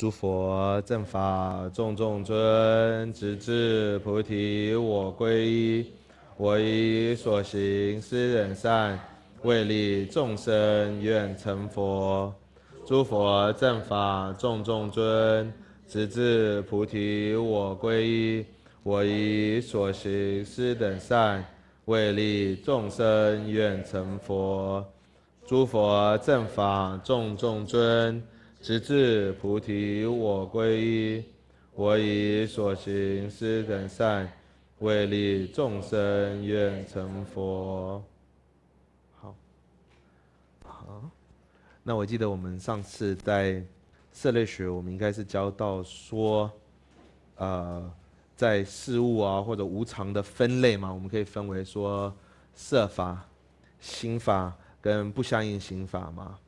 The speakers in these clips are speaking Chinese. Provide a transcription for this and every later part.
诸佛正法，众众尊，直至菩提，我归依。我以所行施等善，为利众生愿成佛。诸佛正法，众众尊，直至菩提，我归依。我以所行施等善，为利众生愿成佛。诸佛正法，众众尊。直至菩提，我皈依。我以所行施等善，为利众生愿成佛。好，好。那我记得我们上次在色类学，我们应该是教到说，呃，在事物啊或者无常的分类嘛，我们可以分为说色法、心法跟不相应心法嘛。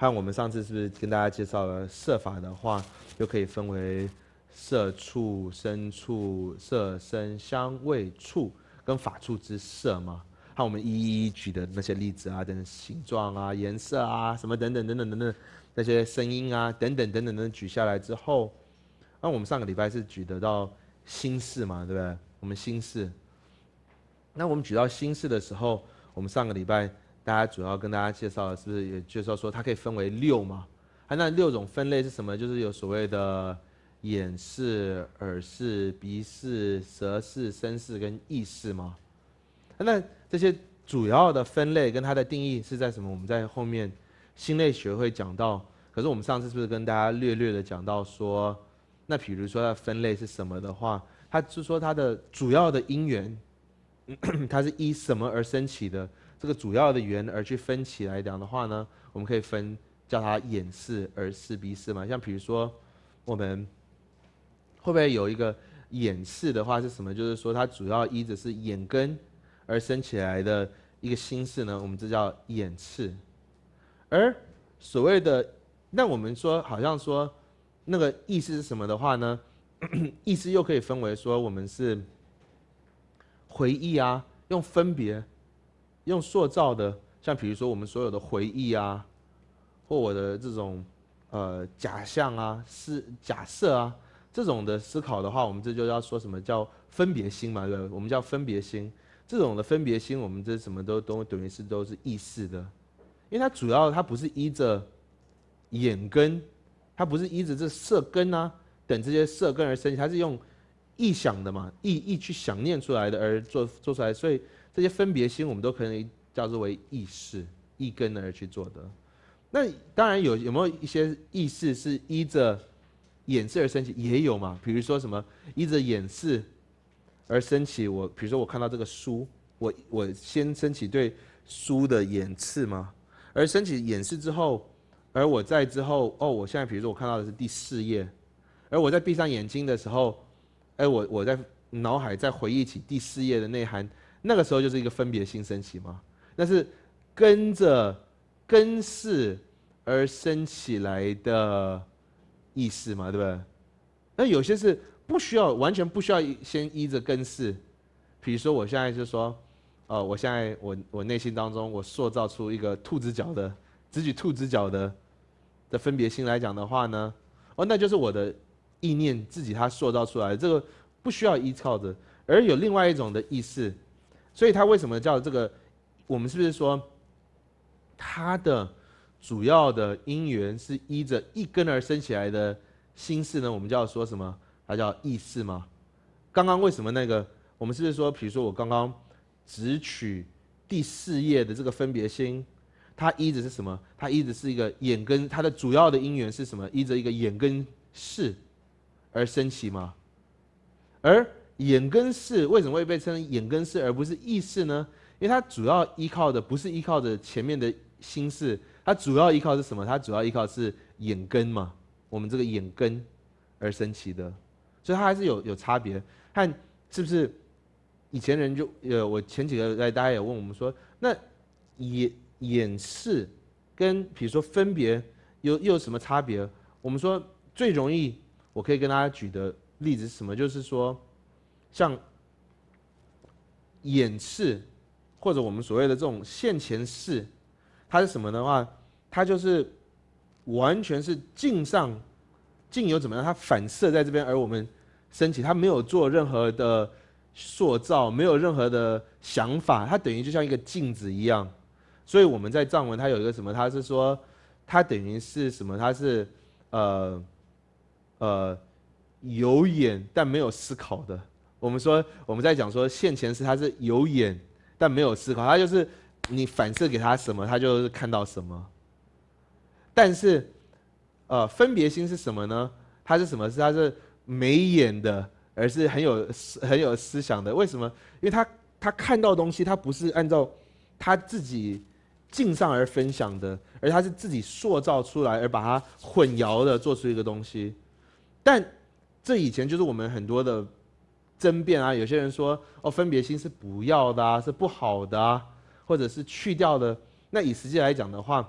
看，我们上次是不是跟大家介绍了色法的话，又可以分为色处、身处、色身、香味处跟法处之色嘛？看我们一一举的那些例子啊，等等形状啊、颜色啊什么等等等等等等那些声音啊等等等等等举下来之后，那我们上个礼拜是举得到心事嘛，对不对？我们心事。那我们举到心事的时候，我们上个礼拜。大家主要跟大家介绍的是不是也介绍说它可以分为六嘛？啊，那六种分类是什么？就是有所谓的眼视、耳视、鼻视、舌视、身视跟意视吗？那这些主要的分类跟它的定义是在什么？我们在后面心类学会讲到。可是我们上次是不是跟大家略略的讲到说，那比如说它分类是什么的话，它是说它的主要的因缘，它是依什么而升起的？这个主要的源而去分起来讲的话呢，我们可以分叫它眼视而事鼻视嘛。像比如说，我们会不会有一个眼视的话是什么？就是说它主要依着是眼根而生起来的一个心事呢？我们这叫眼视。而所谓的那我们说好像说那个意思是什么的话呢？意思又可以分为说我们是回忆啊，用分别。用塑造的，像比如说我们所有的回忆啊，或我的这种呃假象啊、是假设啊这种的思考的话，我们这就要说什么叫分别心嘛？对不对？我们叫分别心，这种的分别心，我们这什么都都等于是都是意识的，因为它主要它不是依着眼根，它不是依着这色根啊等这些色根而生，它是用臆想的嘛，臆臆去想念出来的而做做出来，所以。这些分别心，我们都可以叫做为意识、一根而去做的。那当然有有没有一些意识是依着眼视而升起，也有嘛？比如说什么依着眼视而升起，我比如说我看到这个书，我我先升起对书的眼视嘛，而升起眼视之后，而我在之后，哦，我现在比如说我看到的是第四页，而我在闭上眼睛的时候，哎，我我在脑海在回忆起第四页的内涵。那个时候就是一个分别心升起吗？那是跟着根势而升起来的意识嘛，对不对？那有些是不需要，完全不需要先依着根势。比如说，我现在就说，哦，我现在我我内心当中，我塑造出一个兔子脚的，只举兔子脚的的分别心来讲的话呢，哦，那就是我的意念自己它塑造出来这个不需要依靠着。而有另外一种的意识。所以他为什么叫这个？我们是不是说它的主要的因缘是依着一根而生起来的心事呢？我们就要说什么？它叫意识吗？刚刚为什么那个？我们是不是说，比如说我刚刚只取第四页的这个分别心，它依着是什么？它依着是一个眼根，它的主要的因缘是什么？依着一个眼根视而升起吗？而眼根视为什么会被称眼根视而不是意识呢？因为它主要依靠的不是依靠着前面的心事，它主要依靠是什么？它主要依靠是眼根嘛，我们这个眼根而升起的，所以它还是有有差别。看是不是以前人就呃，我前几个在大家也问我们说，那眼眼视跟比如说分别有又有什么差别？我们说最容易我可以跟大家举的例子是什么，就是说。像眼视，或者我们所谓的这种现前视，它是什么的话，它就是完全是镜上，镜有怎么样，它反射在这边，而我们升起，它没有做任何的塑造，没有任何的想法，它等于就像一个镜子一样。所以我们在藏文它有一个什么，它是说它等于是什么，它是呃呃有眼但没有思考的。我们说，我们在讲说现前是他是有眼，但没有思考，他就是你反射给他什么，他就是看到什么。但是，呃，分别心是什么呢？它是什么？是它是没眼的，而是很有很有思想的。为什么？因为他他看到东西，他不是按照他自己镜上而分享的，而他是自己塑造出来而把它混淆的，做出一个东西。但这以前就是我们很多的。争辩啊，有些人说哦，分别心是不要的啊，是不好的啊，或者是去掉的。那以实际来讲的话，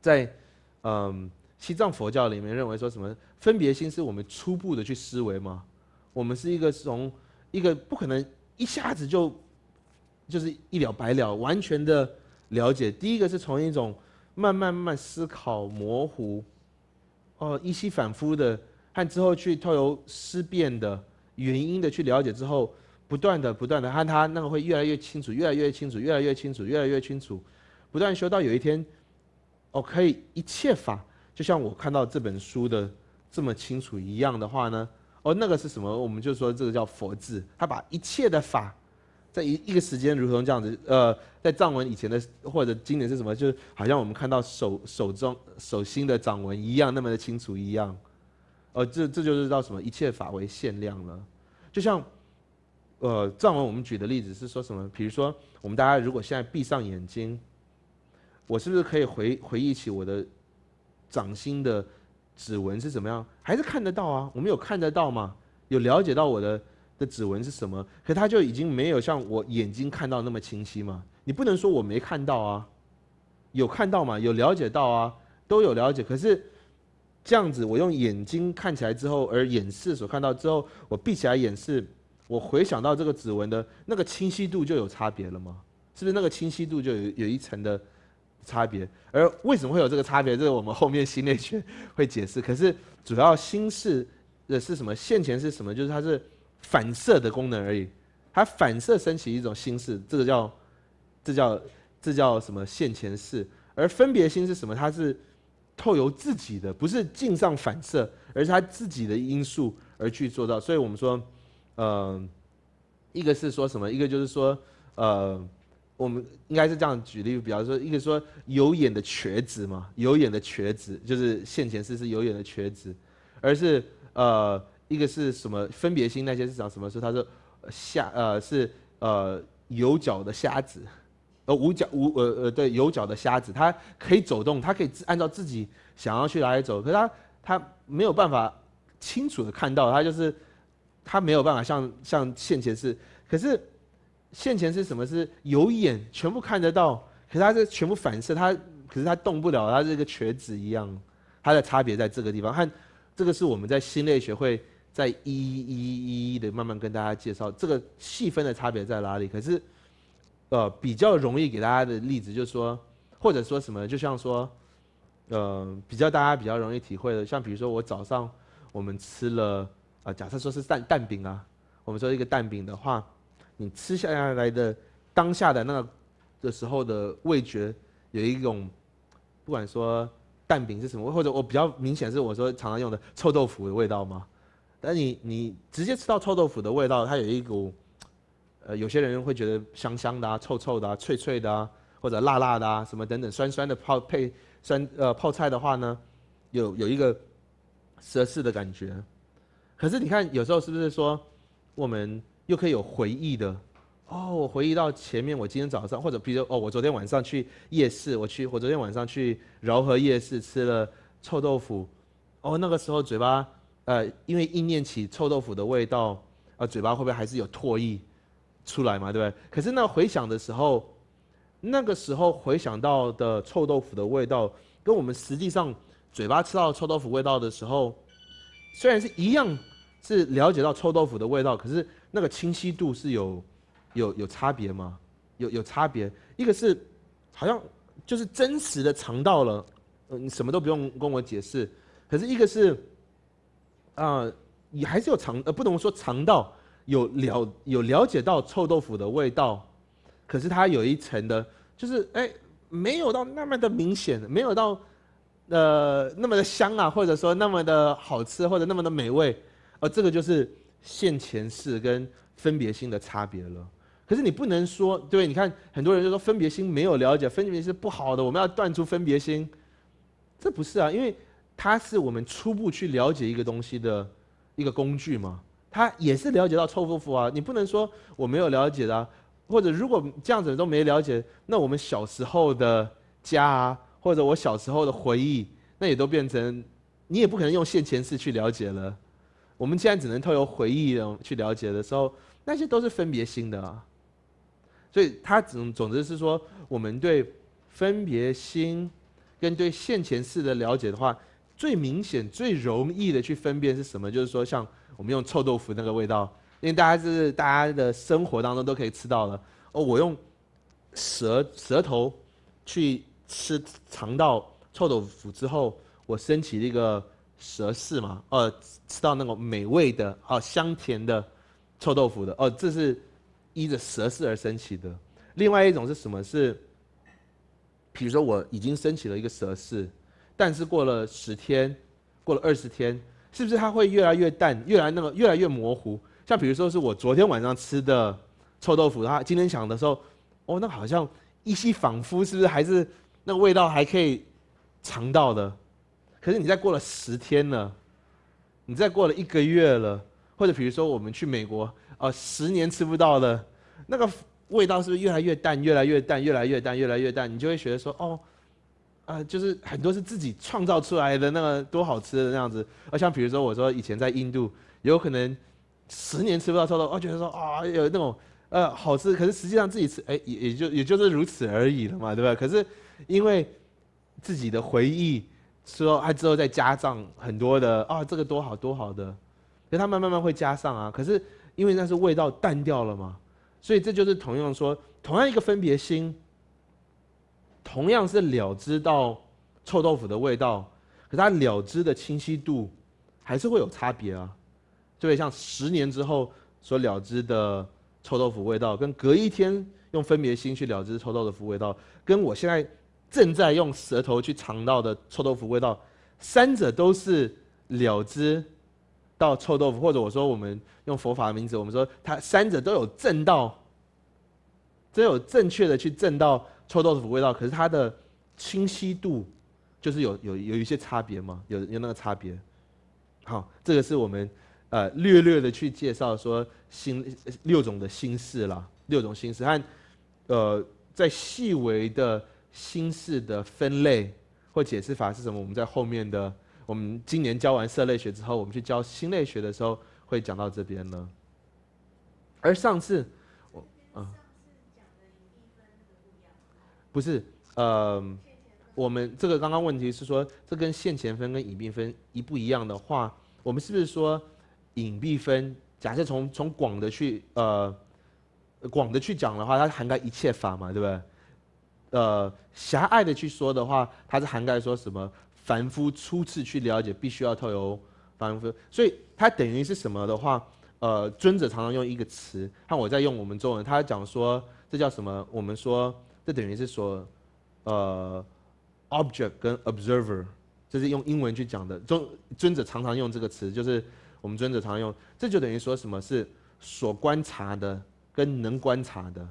在嗯西藏佛教里面认为说什么，分别心是我们初步的去思维嘛，我们是一个从一个不可能一下子就就是一了百了完全的了解。第一个是从一种慢慢慢慢思考模糊，哦，依稀反复的，和之后去透由思辨的。原因的去了解之后，不断的、不断的和他那个会越来越清楚，越来越清楚，越来越清楚，越来越清楚，不断修到有一天，哦，可以一切法，就像我看到这本书的这么清楚一样的话呢，哦，那个是什么？我们就说这个叫佛智，他把一切的法，在一一个时间，如同这样子，呃，在藏文以前的或者经典是什么，就好像我们看到手手中手心的掌纹一样，那么的清楚一样。呃，这这就是叫什么？一切法为限量了。就像，呃，藏文我们举的例子是说什么？比如说，我们大家如果现在闭上眼睛，我是不是可以回回忆起我的掌心的指纹是怎么样？还是看得到啊？我们有看得到吗？有了解到我的的指纹是什么？可它就已经没有像我眼睛看到那么清晰嘛？你不能说我没看到啊？有看到吗？有了解到啊？都有了解，可是。这样子，我用眼睛看起来之后，而眼视所看到之后，我闭起来眼视，我回想到这个指纹的，那个清晰度就有差别了吗？是不是那个清晰度就有有一层的差别？而为什么会有这个差别？这个我们后面心内学会解释。可是主要心视的是什么？现前是什么？就是它是反射的功能而已，它反射升起一种心事，这个叫这叫这叫什么现前视？而分别心是什么？它是。透由自己的，不是镜上反射，而是他自己的因素而去做到。所以，我们说，嗯，一个是说什么？一个就是说，呃，我们应该是这样举例，比方说，一个说有眼的瘸子嘛，有眼的瘸子就是现前是是有眼的瘸子，而是呃，一个是什么分别心？那些是讲什么是他说瞎呃是呃有脚的瞎子。呃，无脚无呃呃，对，有脚的瞎子，他可以走动，他可以按照自己想要去哪里走，可是他他没有办法清楚的看到，他就是他没有办法像像现前是，可是现前是什么是有眼全部看得到，可是他是全部反射，他可是他动不了，他是一个瘸子一样，他的差别在这个地方，看这个是我们在心类学会在一一一一的慢慢跟大家介绍这个细分的差别在哪里，可是。呃，比较容易给大家的例子，就是说，或者说什么，就像说，呃，比较大家比较容易体会的，像比如说我早上我们吃了，啊，假设说是蛋蛋饼啊，我们说一个蛋饼的话，你吃下来来的当下的那个的时候的味觉，有一种，不管说蛋饼是什么，或者我比较明显是我说常常用的臭豆腐的味道吗？但你你直接吃到臭豆腐的味道，它有一股。呃，有些人会觉得香香的啊、臭臭的啊、脆脆的啊，或者辣辣的啊，什么等等，酸酸的泡配酸呃泡菜的话呢，有有一个舌侈的感觉。可是你看，有时候是不是说我们又可以有回忆的？哦，我回忆到前面我今天早上，或者比如哦，我昨天晚上去夜市，我去我昨天晚上去饶河夜市吃了臭豆腐，哦，那个时候嘴巴呃，因为一念起臭豆腐的味道，啊，嘴巴会不会还是有唾液？出来嘛，对不对？可是那回想的时候，那个时候回想到的臭豆腐的味道，跟我们实际上嘴巴吃到臭豆腐味道的时候，虽然是一样，是了解到臭豆腐的味道，可是那个清晰度是有有有差别吗？有有差别，一个是好像就是真实的尝到了，嗯，你什么都不用跟我解释，可是一个是啊，你还是有尝呃，不能说尝到。有了有了解到臭豆腐的味道，可是它有一层的，就是哎，没有到那么的明显，没有到，呃，那么的香啊，或者说那么的好吃，或者那么的美味，呃，这个就是现前世跟分别心的差别了。可是你不能说，对，你看很多人就说分别心没有了解，分别心是不好的，我们要断出分别心，这不是啊，因为它是我们初步去了解一个东西的一个工具嘛。他也是了解到臭夫妇啊，你不能说我没有了解的，或者如果这样子都没了解，那我们小时候的家啊，或者我小时候的回忆，那也都变成，你也不可能用现前世去了解了。我们既然只能透过回忆去了解的时候，那些都是分别心的啊。所以他总总之是说，我们对分别心跟对现前世的了解的话，最明显、最容易的去分辨是什么，就是说像。我们用臭豆腐那个味道，因为大家是大家的生活当中都可以吃到的。哦，我用舌舌头去吃尝到臭豆腐之后，我升起一个蛇势嘛。哦，吃到那个美味的哦香甜的臭豆腐的哦，这是依着蛇势而升起的。另外一种是什么？是比如说我已经升起了一个蛇势，但是过了十天，过了二十天。是不是它会越来越淡，越来那个越来越模糊？像比如说是我昨天晚上吃的臭豆腐，它今天想的时候，哦，那好像依稀仿佛，是不是还是那个味道还可以尝到的？可是你再过了十天了，你再过了一个月了，或者比如说我们去美国，哦，十年吃不到了，那个味道是不是越来越淡，越来越淡，越来越淡，越来越淡？你就会觉得说，哦。啊，就是很多是自己创造出来的那个多好吃的那样子。而像比如说，我说以前在印度，有可能十年吃不到臭豆腐，哦，觉得说啊有那种呃好吃，可是实际上自己吃，哎，也也就也就是如此而已了嘛，对吧？可是因为自己的回忆，说还之后再加上很多的啊，这个多好多好的，所以它慢慢慢会加上啊。可是因为那是味道淡掉了嘛，所以这就是同样说同样一个分别心。同样是了知到臭豆腐的味道，可它了知的清晰度还是会有差别啊。就会像十年之后所了知的臭豆腐味道，跟隔一天用分别心去了知臭豆腐味道，跟我现在正在用舌头去尝到的臭豆腐味道，三者都是了知到臭豆腐，或者我说我们用佛法的名字，我们说它三者都有正道，都有正确的去正道。臭豆腐味道，可是它的清晰度就是有有有一些差别吗？有有那个差别？好，这个是我们呃略略的去介绍说心六种的心事了，六种心事和呃在细微的心事的分类或解释法是什么？我们在后面的我们今年教完色类学之后，我们去教心类学的时候会讲到这边呢。而上次我嗯……不是，呃，我们这个刚刚问题是说，这跟现前分跟隐蔽分一不一样的话，我们是不是说隐蔽分？假设从从广的去呃广的去讲的话，它涵盖一切法嘛，对不对？呃，狭隘的去说的话，它是涵盖说什么凡夫初次去了解，必须要透由凡夫，所以它等于是什么的话？呃，尊者常常用一个词，看我在用我们中文，他讲说这叫什么？我们说。这等于是说，呃，object 跟 observer，就是用英文去讲的。尊尊者常常用这个词，就是我们尊者常用。这就等于说，什么是所观察的跟能观察的？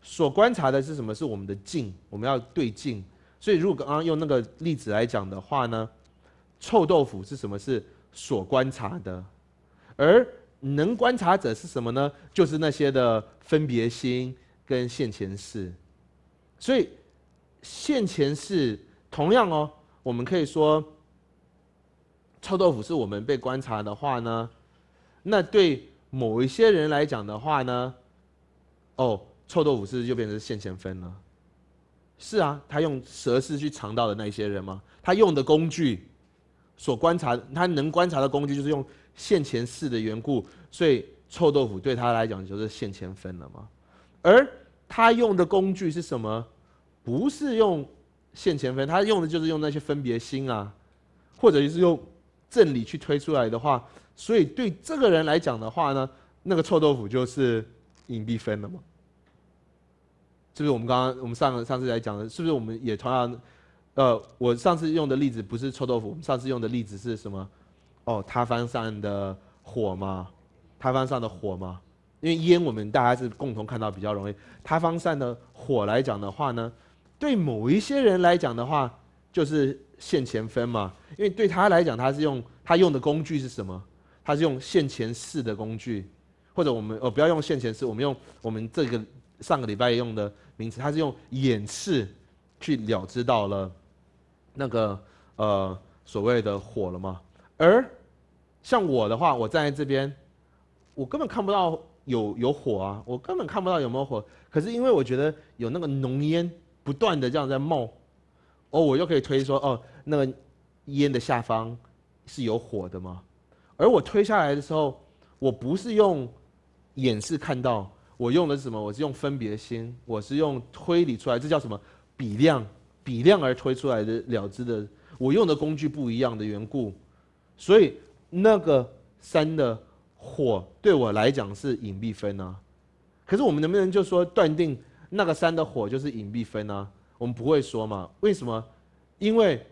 所观察的是什么？是我们的镜，我们要对镜。所以如果刚刚用那个例子来讲的话呢，臭豆腐是什么？是所观察的，而能观察者是什么呢？就是那些的分别心。跟现前世。所以现前世同样哦。我们可以说，臭豆腐是我们被观察的话呢，那对某一些人来讲的话呢，哦，臭豆腐是就变成现前分了。是啊，他用蛇式去尝到的那些人吗？他用的工具所观察，他能观察的工具就是用现前式的缘故，所以臭豆腐对他来讲就是现前分了吗？而他用的工具是什么？不是用现前分，他用的就是用那些分别心啊，或者就是用正理去推出来的话，所以对这个人来讲的话呢，那个臭豆腐就是隐蔽分了嘛。是不是我们刚刚我们上上次来讲的？是不是我们也同样？呃，我上次用的例子不是臭豆腐，我们上次用的例子是什么？哦，塌方上的火吗？塌方上的火吗？因为烟，我们大家是共同看到比较容易。塌方散的火来讲的话呢，对某一些人来讲的话，就是现前分嘛。因为对他来讲，他是用他用的工具是什么？他是用现前式的工具，或者我们呃不要用现前式，我们用我们这个上个礼拜用的名词，他是用眼视去了知道了那个呃所谓的火了嘛。而像我的话，我站在这边，我根本看不到。有有火啊！我根本看不到有没有火，可是因为我觉得有那个浓烟不断的这样在冒，哦，我就可以推说哦，那个烟的下方是有火的嘛。而我推下来的时候，我不是用眼示看到，我用的是什么？我是用分别心，我是用推理出来，这叫什么？比量，比量而推出来的了之的。我用的工具不一样的缘故，所以那个山的。火对我来讲是隐蔽分啊，可是我们能不能就说断定那个山的火就是隐蔽分呢？我们不会说嘛？为什么？因为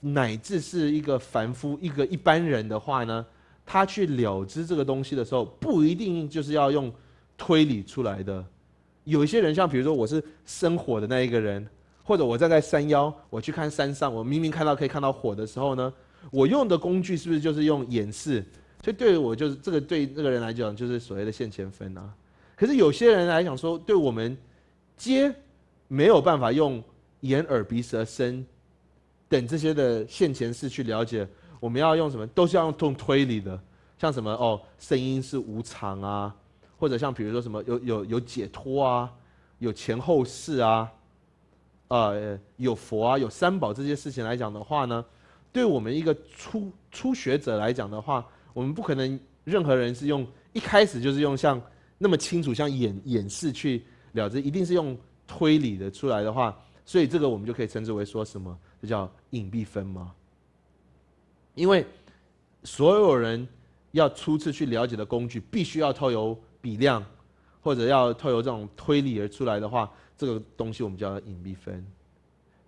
乃至是一个凡夫一个一般人的话呢，他去了知这个东西的时候，不一定就是要用推理出来的。有一些人像比如说我是生火的那一个人，或者我站在山腰，我去看山上，我明明看到可以看到火的时候呢，我用的工具是不是就是用眼视？所以对我就是这个对那个人来讲就是所谓的现前分啊。可是有些人来讲说，对我们接没有办法用眼耳鼻舌身等这些的现前事去了解，我们要用什么？都是要用通推理的，像什么哦，声音是无常啊，或者像比如说什么有有有解脱啊，有前后事啊，呃，有佛啊，有三宝这些事情来讲的话呢，对我们一个初初学者来讲的话。我们不可能任何人是用一开始就是用像那么清楚像演演示去了之，一定是用推理的出来的话，所以这个我们就可以称之为说什么？这叫隐蔽分吗？因为所有人要初次去了解的工具，必须要透由比量或者要透由这种推理而出来的话，这个东西我们叫隐蔽分。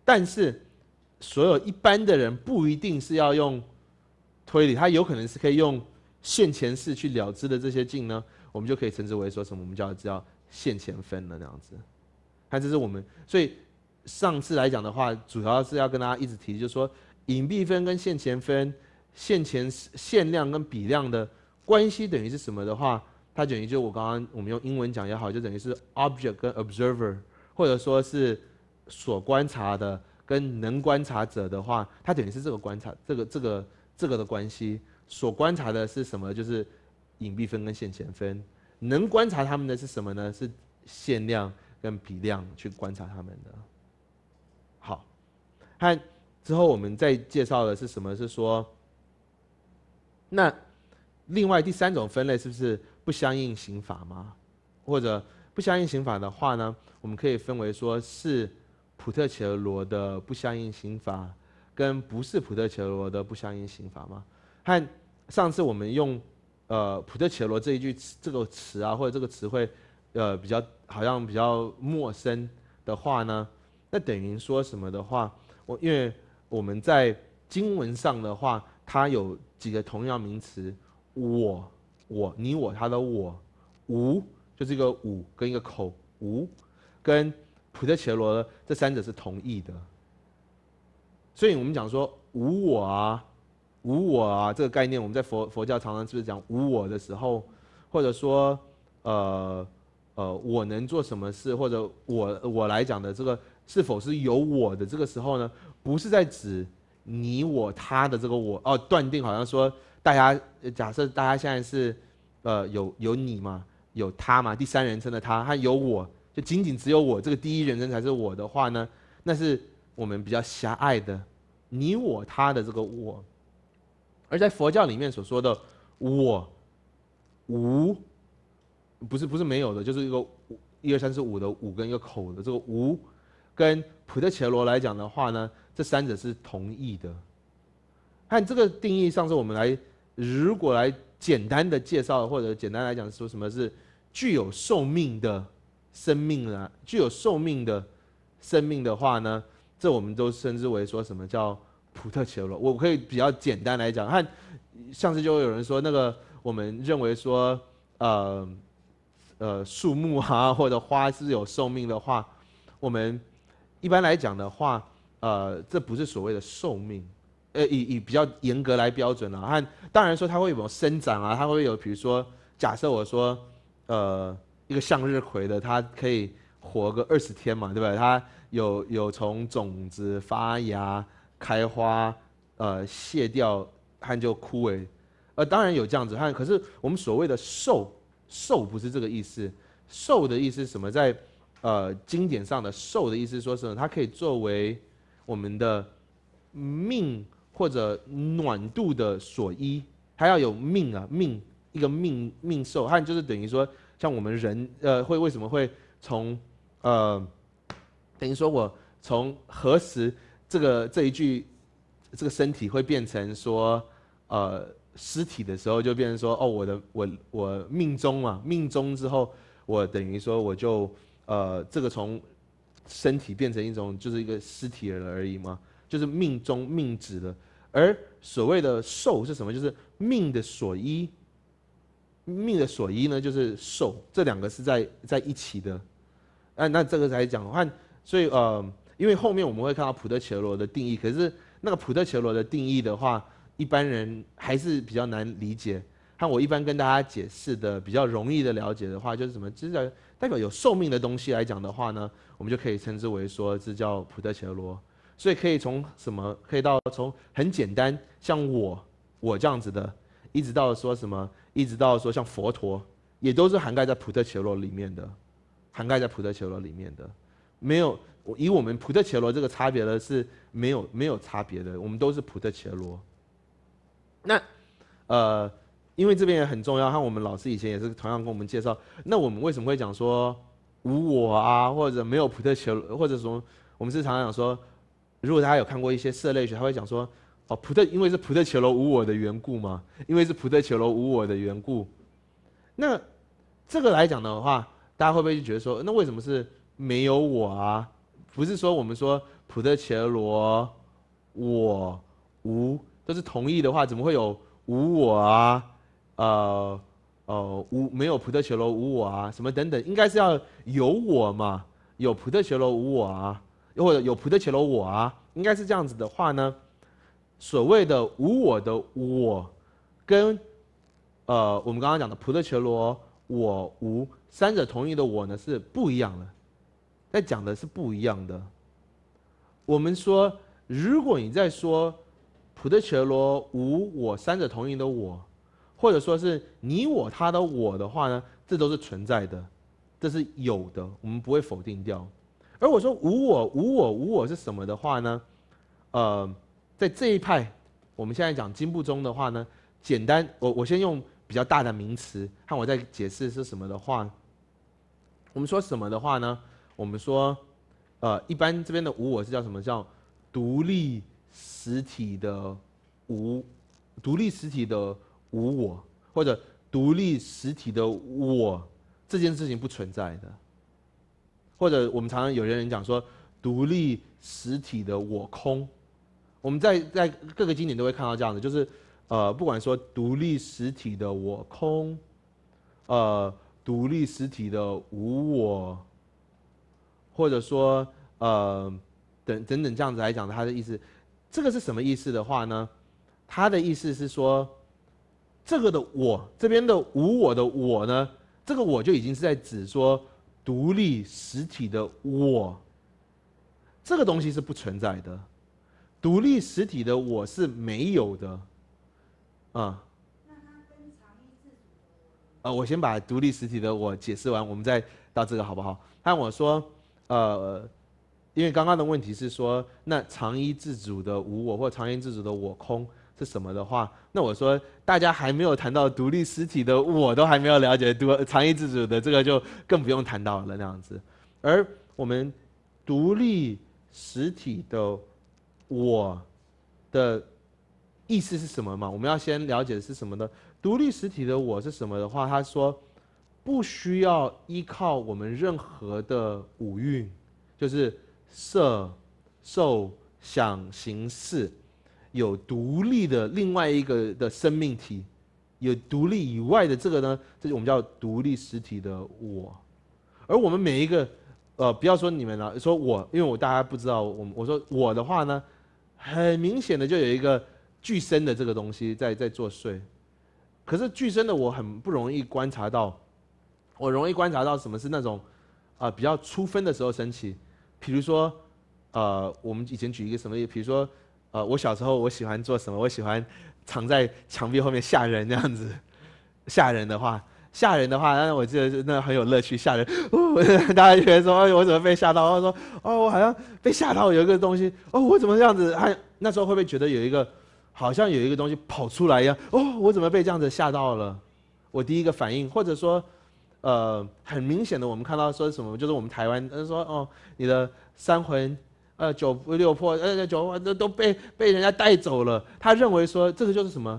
但是所有一般的人不一定是要用。推理，它有可能是可以用现前式去了知的这些境呢，我们就可以称之为说什么？我们叫叫现前分了那样子。看，这是我们所以上次来讲的话，主要是要跟大家一直提，就是说隐蔽分跟现前分、现前限量跟比量的关系等于是什么的话，它等于就我刚刚我们用英文讲也好，就等于是 object 跟 observer，或者说是所观察的跟能观察者的话，它等于是这个观察这个这个。这个的关系所观察的是什么？就是隐蔽分跟现前分，能观察他们的是什么呢？是限量跟比量去观察他们的。好，那之后我们再介绍的是什么？是说，那另外第三种分类是不是不相应刑法吗？或者不相应刑法的话呢？我们可以分为说是普特奇罗的不相应刑法。跟不是普特切罗的不相应刑法吗？看上次我们用呃普特切罗这一句这个词啊，或者这个词汇，呃比较好像比较陌生的话呢，那等于说什么的话？我因为我们在经文上的话，它有几个同样名词，我、我、你、我、他的我、无，就这个无跟一个口无，跟普特切罗这三者是同意的。所以我们讲说无我啊，无我啊这个概念，我们在佛佛教常常是不是讲无我的时候，或者说，呃，呃，我能做什么事，或者我我来讲的这个是否是有我的这个时候呢？不是在指你我他的这个我哦，断定好像说大家假设大家现在是，呃，有有你嘛，有他嘛，第三人称的他，还有我就仅仅只有我这个第一人称才是我的话呢？那是我们比较狭隘的。你我他的这个我，而在佛教里面所说的“我”“无”不是不是没有的，就是一个“一、二、三、四、五”的“五”跟一个口的这个“无”，跟普特切罗来讲的话呢，这三者是同意的。按这个定义上，是我们来如果来简单的介绍，或者简单来讲说什么是具有寿命的生命啊？具有寿命的生命的话呢？这我们都称之为说什么叫普特切罗？我可以比较简单来讲，看上次就有人说那个我们认为说呃呃树木啊或者花是有寿命的话，我们一般来讲的话，呃，这不是所谓的寿命，呃，以以比较严格来标准啊。看，当然说它会有生长啊，它会有，比如说，假设我说呃一个向日葵的，它可以。活个二十天嘛，对吧？它有有从种子发芽、开花，呃，卸掉它就枯萎，呃，当然有这样子，它可是我们所谓的寿寿不是这个意思，寿的意思什么？在呃经典上的寿的意思，说什么？它可以作为我们的命或者暖度的所依，它要有命啊，命一个命命寿，它就是等于说，像我们人呃会为什么会从呃，等于说我从何时这个这一句，这个身体会变成说呃尸体的时候，就变成说哦，我的我我命中啊，命中之后，我等于说我就呃这个从身体变成一种就是一个尸体了而已嘛，就是命中命止了。而所谓的寿是什么？就是命的所依，命的所依呢就是寿，这两个是在在一起的。那那这个来讲的话，所以呃，因为后面我们会看到普特切罗的定义，可是那个普特切罗的定义的话，一般人还是比较难理解。看我一般跟大家解释的比较容易的了解的话，就是什么，至少代表有寿命的东西来讲的话呢，我们就可以称之为说是叫普特切罗。所以可以从什么，可以到从很简单，像我我这样子的，一直到说什么，一直到说像佛陀，也都是涵盖在普特切罗里面的。涵盖在普特切罗里面的，没有以我们普特切罗这个差别的是没有没有差别的，我们都是普特切罗。那呃，因为这边也很重要，像我们老师以前也是同样跟我们介绍。那我们为什么会讲说无我啊，或者没有普特切，或者什么？我们是常常讲说，如果大家有看过一些色类学，他会讲说哦，普特因为是普特切罗无我的缘故嘛，因为是普特切罗无我的缘故。那这个来讲的话。大家会不会就觉得说，那为什么是没有我啊？不是说我们说普特伽罗我无都是同意的话，怎么会有无我啊？呃呃，无没有普特伽罗无我啊？什么等等，应该是要有我嘛？有普特伽罗无我啊？或者有普特伽罗我啊？应该是这样子的话呢？所谓的无我的我，跟呃我们刚刚讲的普特伽罗我无。三者同意的我呢是不一样的，在讲的是不一样的。我们说，如果你在说普特切罗无我三者同意的我，或者说是你我他的我的话呢，这都是存在的，这是有的，我们不会否定掉。而我说无我无我无我是什么的话呢？呃，在这一派，我们现在讲金步中的话呢，简单，我我先用比较大的名词，看我在解释是什么的话。我们说什么的话呢？我们说，呃，一般这边的无我是叫什么叫独立实体的无，独立实体的无我，或者独立实体的我这件事情不存在的。或者我们常常有些人讲说，独立实体的我空，我们在在各个经典都会看到这样的，就是呃，不管说独立实体的我空，呃。独立实体的无我，或者说呃等等等这样子来讲，他的意思，这个是什么意思的话呢？他的意思是说，这个的我这边的无我的我呢，这个我就已经是在指说独立实体的我，这个东西是不存在的，独立实体的我是没有的，啊。呃，我先把独立实体的我解释完，我们再到这个好不好？但我说，呃，因为刚刚的问题是说，那常一自主的无我或常一自主的我空是什么的话，那我说，大家还没有谈到独立实体的我都还没有了解，多常一自主的这个就更不用谈到了那样子。而我们独立实体的我的意思是什么嘛？我们要先了解的是什么呢？独立实体的我是什么的话，他说，不需要依靠我们任何的五蕴，就是色、受、想、行、识，有独立的另外一个的生命体，有独立以外的这个呢，这是我们叫独立实体的我。而我们每一个，呃，不要说你们了，说我，因为我大家不知道我，我说我的话呢，很明显的就有一个具身的这个东西在在作祟。可是巨声的我很不容易观察到，我容易观察到什么是那种，啊比较出分的时候升起，比如说，呃我们以前举一个什么，比如说，呃我小时候我喜欢做什么？我喜欢藏在墙壁后面吓人那样子，吓人的话，吓人的话，那我记得那很有乐趣，吓人，大家觉得说，哎我怎么被吓到？然后说，哦我好像被吓到，有一个东西，哦我怎么这样子？还那时候会不会觉得有一个？好像有一个东西跑出来一样，哦，我怎么被这样子吓到了？我第一个反应，或者说，呃，很明显的，我们看到说什么，就是我们台湾，他说，哦，你的三魂，呃，九魄六魄，呃，九那都被被人家带走了。他认为说，这个就是什么？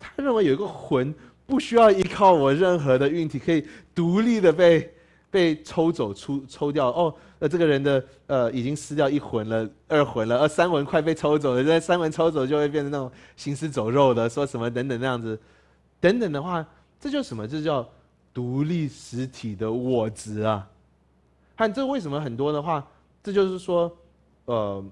他认为有一个魂不需要依靠我任何的运体，可以独立的被。被抽走、抽抽掉哦，呃，这个人的呃已经失掉一魂了、二魂了，呃，三魂快被抽走了。那三魂抽走就会变成那种行尸走肉的，说什么等等那样子，等等的话，这叫什么？这叫独立实体的我执啊！看这为什么很多的话，这就是说，呃，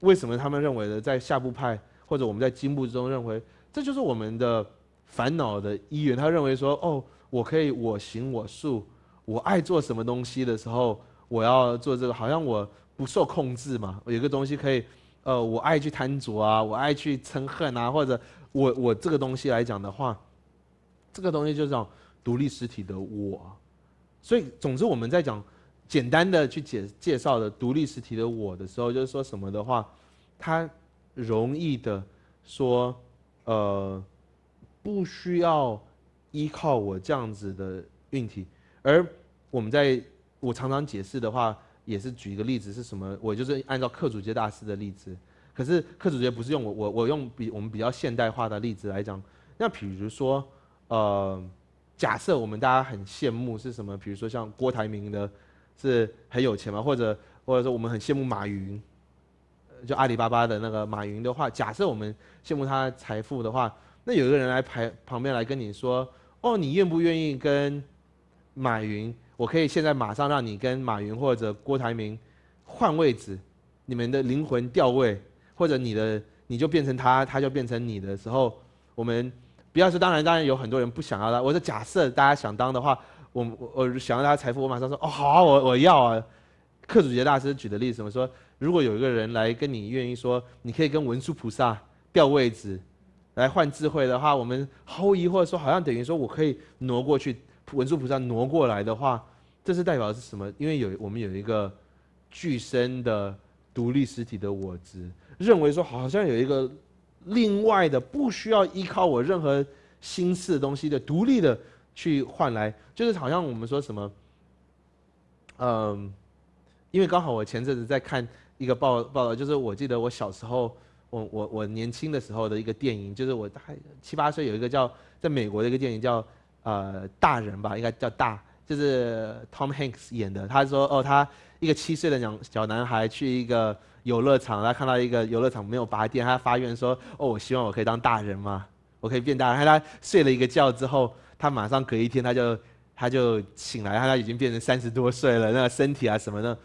为什么他们认为的在下部派或者我们在经部之中认为，这就是我们的烦恼的因缘。他认为说，哦，我可以我行我素。我爱做什么东西的时候，我要做这个，好像我不受控制嘛。有一个东西可以，呃，我爱去贪着啊，我爱去嗔恨啊，或者我我这个东西来讲的话，这个东西就是种独立实体的我。所以，总之我们在讲简单的去介介绍的独立实体的我的时候，就是说什么的话，它容易的说，呃，不需要依靠我这样子的运体。而我们在我常常解释的话，也是举一个例子，是什么？我就是按照克主杰大师的例子，可是克主杰不是用我，我我用比我们比较现代化的例子来讲。那比如说，呃，假设我们大家很羡慕是什么？比如说像郭台铭的，是很有钱嘛？或者或者说我们很羡慕马云，就阿里巴巴的那个马云的话，假设我们羡慕他财富的话，那有一个人来排旁边来跟你说，哦，你愿不愿意跟？马云，我可以现在马上让你跟马云或者郭台铭换位置，你们的灵魂调位，或者你的你就变成他，他就变成你的时候，我们不要说，当然当然有很多人不想要他，我说假设大家想当的话，我我想要他财富，我马上说哦好，我我要啊。克主杰大师举的例子，我说如果有一个人来跟你愿意说，你可以跟文殊菩萨调位置来换智慧的话，我们毫无疑问说，好像等于说我可以挪过去。文殊菩萨挪过来的话，这是代表是什么？因为有我们有一个具身的独立实体的我执，认为说好像有一个另外的不需要依靠我任何心思的东西的独立的去换来，就是好像我们说什么，嗯，因为刚好我前阵子在看一个报报道，就是我记得我小时候，我我我年轻的时候的一个电影，就是我大概七八岁有一个叫在美国的一个电影叫。呃，大人吧，应该叫大，就是 Tom Hanks 演的。他说：“哦，他一个七岁的小小男孩去一个游乐场，他看到一个游乐场没有拔电，他发愿说：‘哦，我希望我可以当大人嘛，我可以变大。’”人。他睡了一个觉之后，他马上隔一天，他就他就醒来，他已经变成三十多岁了，那个身体啊什么的。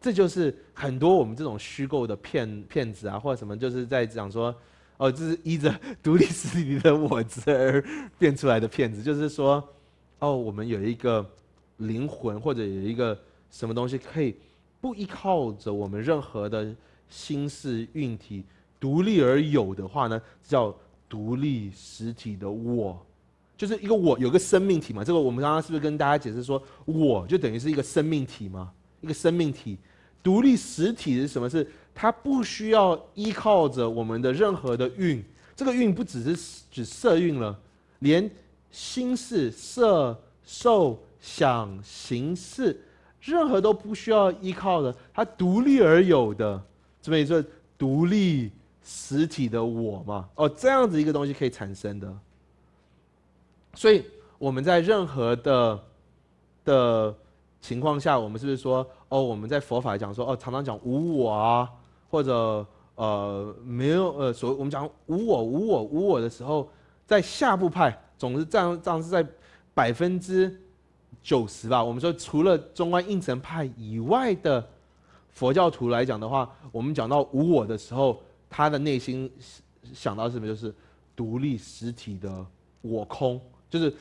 这就是很多我们这种虚构的骗骗子啊，或者什么，就是在讲说。哦，这是依着独立实体的我者而变出来的骗子，就是说，哦，我们有一个灵魂或者有一个什么东西可以不依靠着我们任何的心事运体独立而有的话呢，叫独立实体的我，就是一个我，有个生命体嘛。这个我们刚刚是不是跟大家解释说，我就等于是一个生命体嘛，一个生命体，独立实体是什么？是。它不需要依靠着我们的任何的运，这个运不只是指色运了，连心事、色、受、想、行、识，任何都不需要依靠的，它独立而有的，这么一说，独立实体的我嘛，哦，这样子一个东西可以产生的，所以我们在任何的的情况下，我们是不是说，哦，我们在佛法讲说，哦，常常讲无我啊。或者呃没有呃所谓我们讲无我无我无我的时候，在下部派总是占占是在百分之九十吧。我们说除了中观应成派以外的佛教徒来讲的话，我们讲到无我的时候，他的内心想到什么？就是独立实体的我空？就是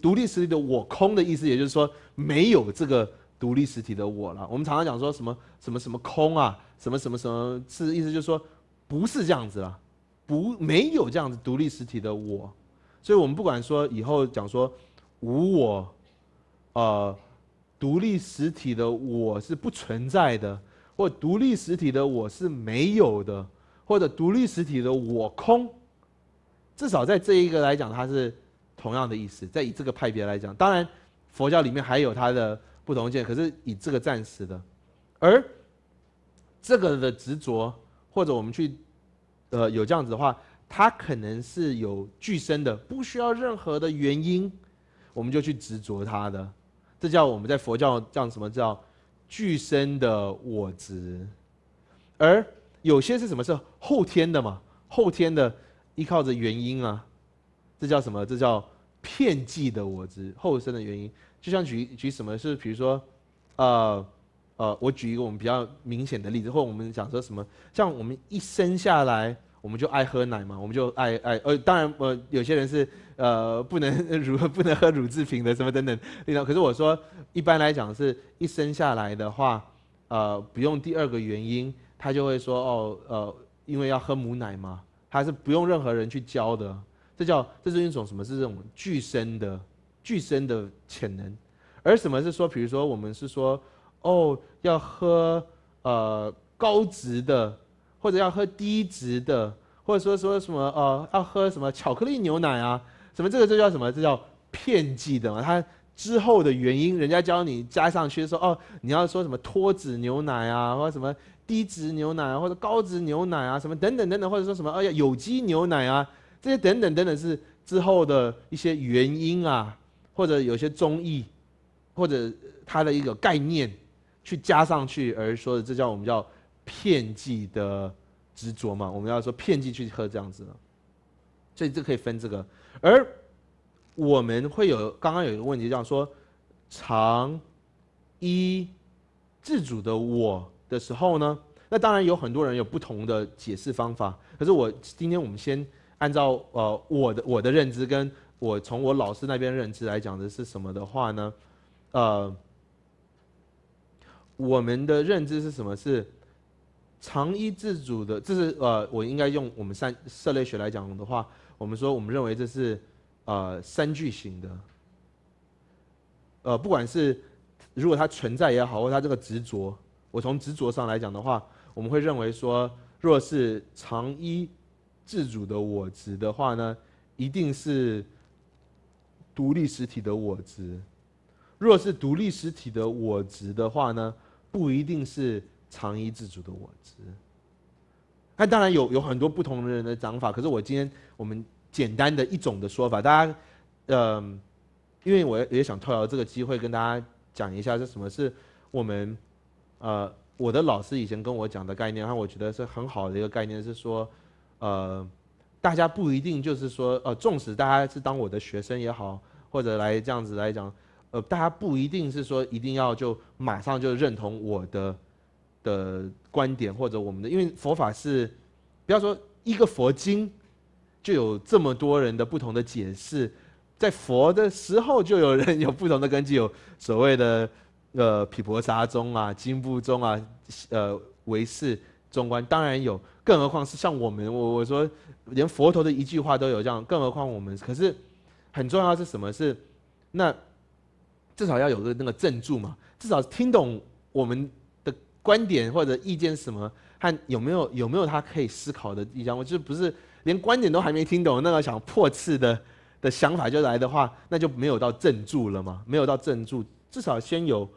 独立实体的我空的意思，也就是说没有这个独立实体的我了。我们常常讲说什么什么什么空啊。什么什么什么是意思？就是说，不是这样子了，不没有这样子独立实体的我，所以我们不管说以后讲说无我，呃，独立实体的我是不存在的，或独立实体的我是没有的，或者独立实体的我空，至少在这一个来讲，它是同样的意思。在以这个派别来讲，当然佛教里面还有它的不同见，可是以这个暂时的，而。这个的执着，或者我们去，呃，有这样子的话，它可能是有具身的，不需要任何的原因，我们就去执着它的，这叫我们在佛教叫什么叫具身的我执，而有些是什么是后天的嘛，后天的依靠着原因啊，这叫什么？这叫片计的我执，后生的原因，就像举举什么是，比如说，呃。呃，我举一个我们比较明显的例子，或我们讲说什么，像我们一生下来，我们就爱喝奶嘛，我们就爱爱，呃，当然，呃，有些人是呃不能乳 不能喝乳制品的，什么等等，那种。可是我说，一般来讲是一生下来的话，呃，不用第二个原因，他就会说哦，呃，因为要喝母奶嘛，他是不用任何人去教的，这叫这是一种什么是这种具身的具身的潜能，而什么是说，比如说我们是说。哦，要喝呃高脂的，或者要喝低脂的，或者说说什么呃要喝什么巧克力牛奶啊，什么这个这叫什么？这叫骗剂的嘛。它之后的原因，人家教你加上去说哦，你要说什么脱脂牛奶啊，或什么低脂牛奶啊，或者高脂牛奶啊，什么等等等等，或者说什么哦呀，有机牛奶啊，这些等等等等是之后的一些原因啊，或者有些综艺，或者它的一个概念。去加上去，而说的这叫我们叫片剂的执着嘛？我们要说片剂去喝这样子的，所以这可以分这个。而我们会有刚刚有一个问题，叫说常依自主的我的时候呢？那当然有很多人有不同的解释方法。可是我今天我们先按照呃我的我的认知，跟我从我老师那边认知来讲的是什么的话呢？呃。我们的认知是什么？是长依自主的，这是呃，我应该用我们三色类学来讲的话，我们说我们认为这是呃三句型的，呃，不管是如果它存在也好，或它这个执着，我从执着上来讲的话，我们会认为说，若是长依自主的我执的话呢，一定是独立实体的我执。如果是独立实体的我执的话呢，不一定是长衣自主的我执。那当然有有很多不同的人的讲法，可是我今天我们简单的一种的说法，大家，嗯，因为我也想透聊这个机会跟大家讲一下是什么是，我们，呃，我的老师以前跟我讲的概念，让我觉得是很好的一个概念，是说，呃，大家不一定就是说，呃，纵使大家是当我的学生也好，或者来这样子来讲。呃，大家不一定是说一定要就马上就认同我的的观点或者我们的，因为佛法是，不要说一个佛经就有这么多人的不同的解释，在佛的时候就有人 有不同的根基，有所谓的呃毗婆沙宗啊、金部宗啊、呃唯识宗观，当然有，更何况是像我们，我我说连佛头的一句话都有这样，更何况我们，可是很重要是什么是那？至少要有个那个镇住嘛，至少听懂我们的观点或者意见什么，和有没有有没有他可以思考的地方。我就不是连观点都还没听懂，那个想破斥的的想法就来的话，那就没有到镇住了嘛，没有到镇住，至少先有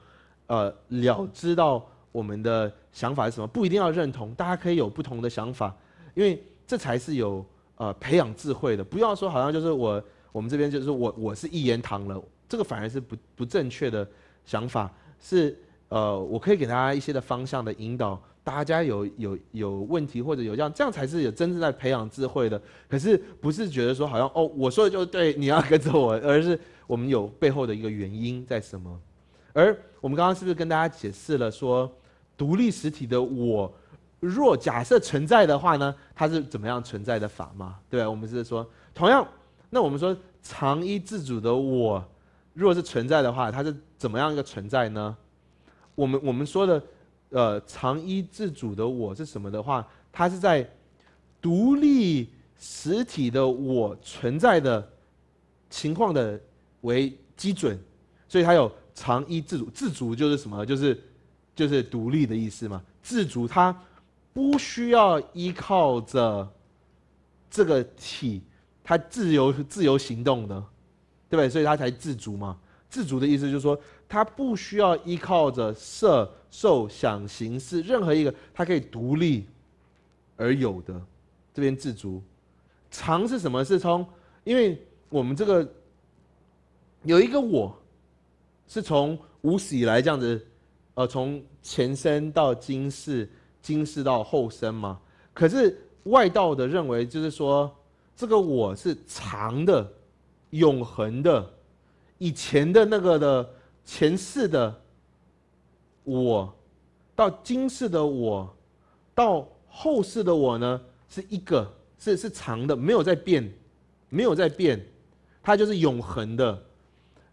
呃了知道我们的想法是什么，不一定要认同，大家可以有不同的想法，因为这才是有呃培养智慧的。不要说好像就是我我们这边就是我我是一言堂了。这个反而是不不正确的想法，是呃，我可以给大家一些的方向的引导，大家有有有问题或者有这样，这样才是有真正在培养智慧的。可是不是觉得说好像哦，我说的就对，你要跟着我，而是我们有背后的一个原因在什么？而我们刚刚是不是跟大家解释了说，独立实体的我若假设存在的话呢，它是怎么样存在的法嘛？对，我们是说，同样，那我们说常依自主的我。如果是存在的话，它是怎么样一个存在呢？我们我们说的，呃，长依自主的我是什么的话，它是在独立实体的我存在的情况的为基准，所以它有长依自主。自主就是什么？就是就是独立的意思嘛。自主它不需要依靠着这个体，它自由自由行动的。对，所以他才自足嘛。自足的意思就是说，他不需要依靠着色、受、想、行、识任何一个，他可以独立而有的。这边自足，长是什么？是从因为我们这个有一个我是从无始以来这样子，呃，从前生到今世，今世到后生嘛。可是外道的认为，就是说这个我是长的。永恒的，以前的那个的前世的我，到今世的我，到后世的我呢，是一个是是长的，没有在变，没有在变，它就是永恒的。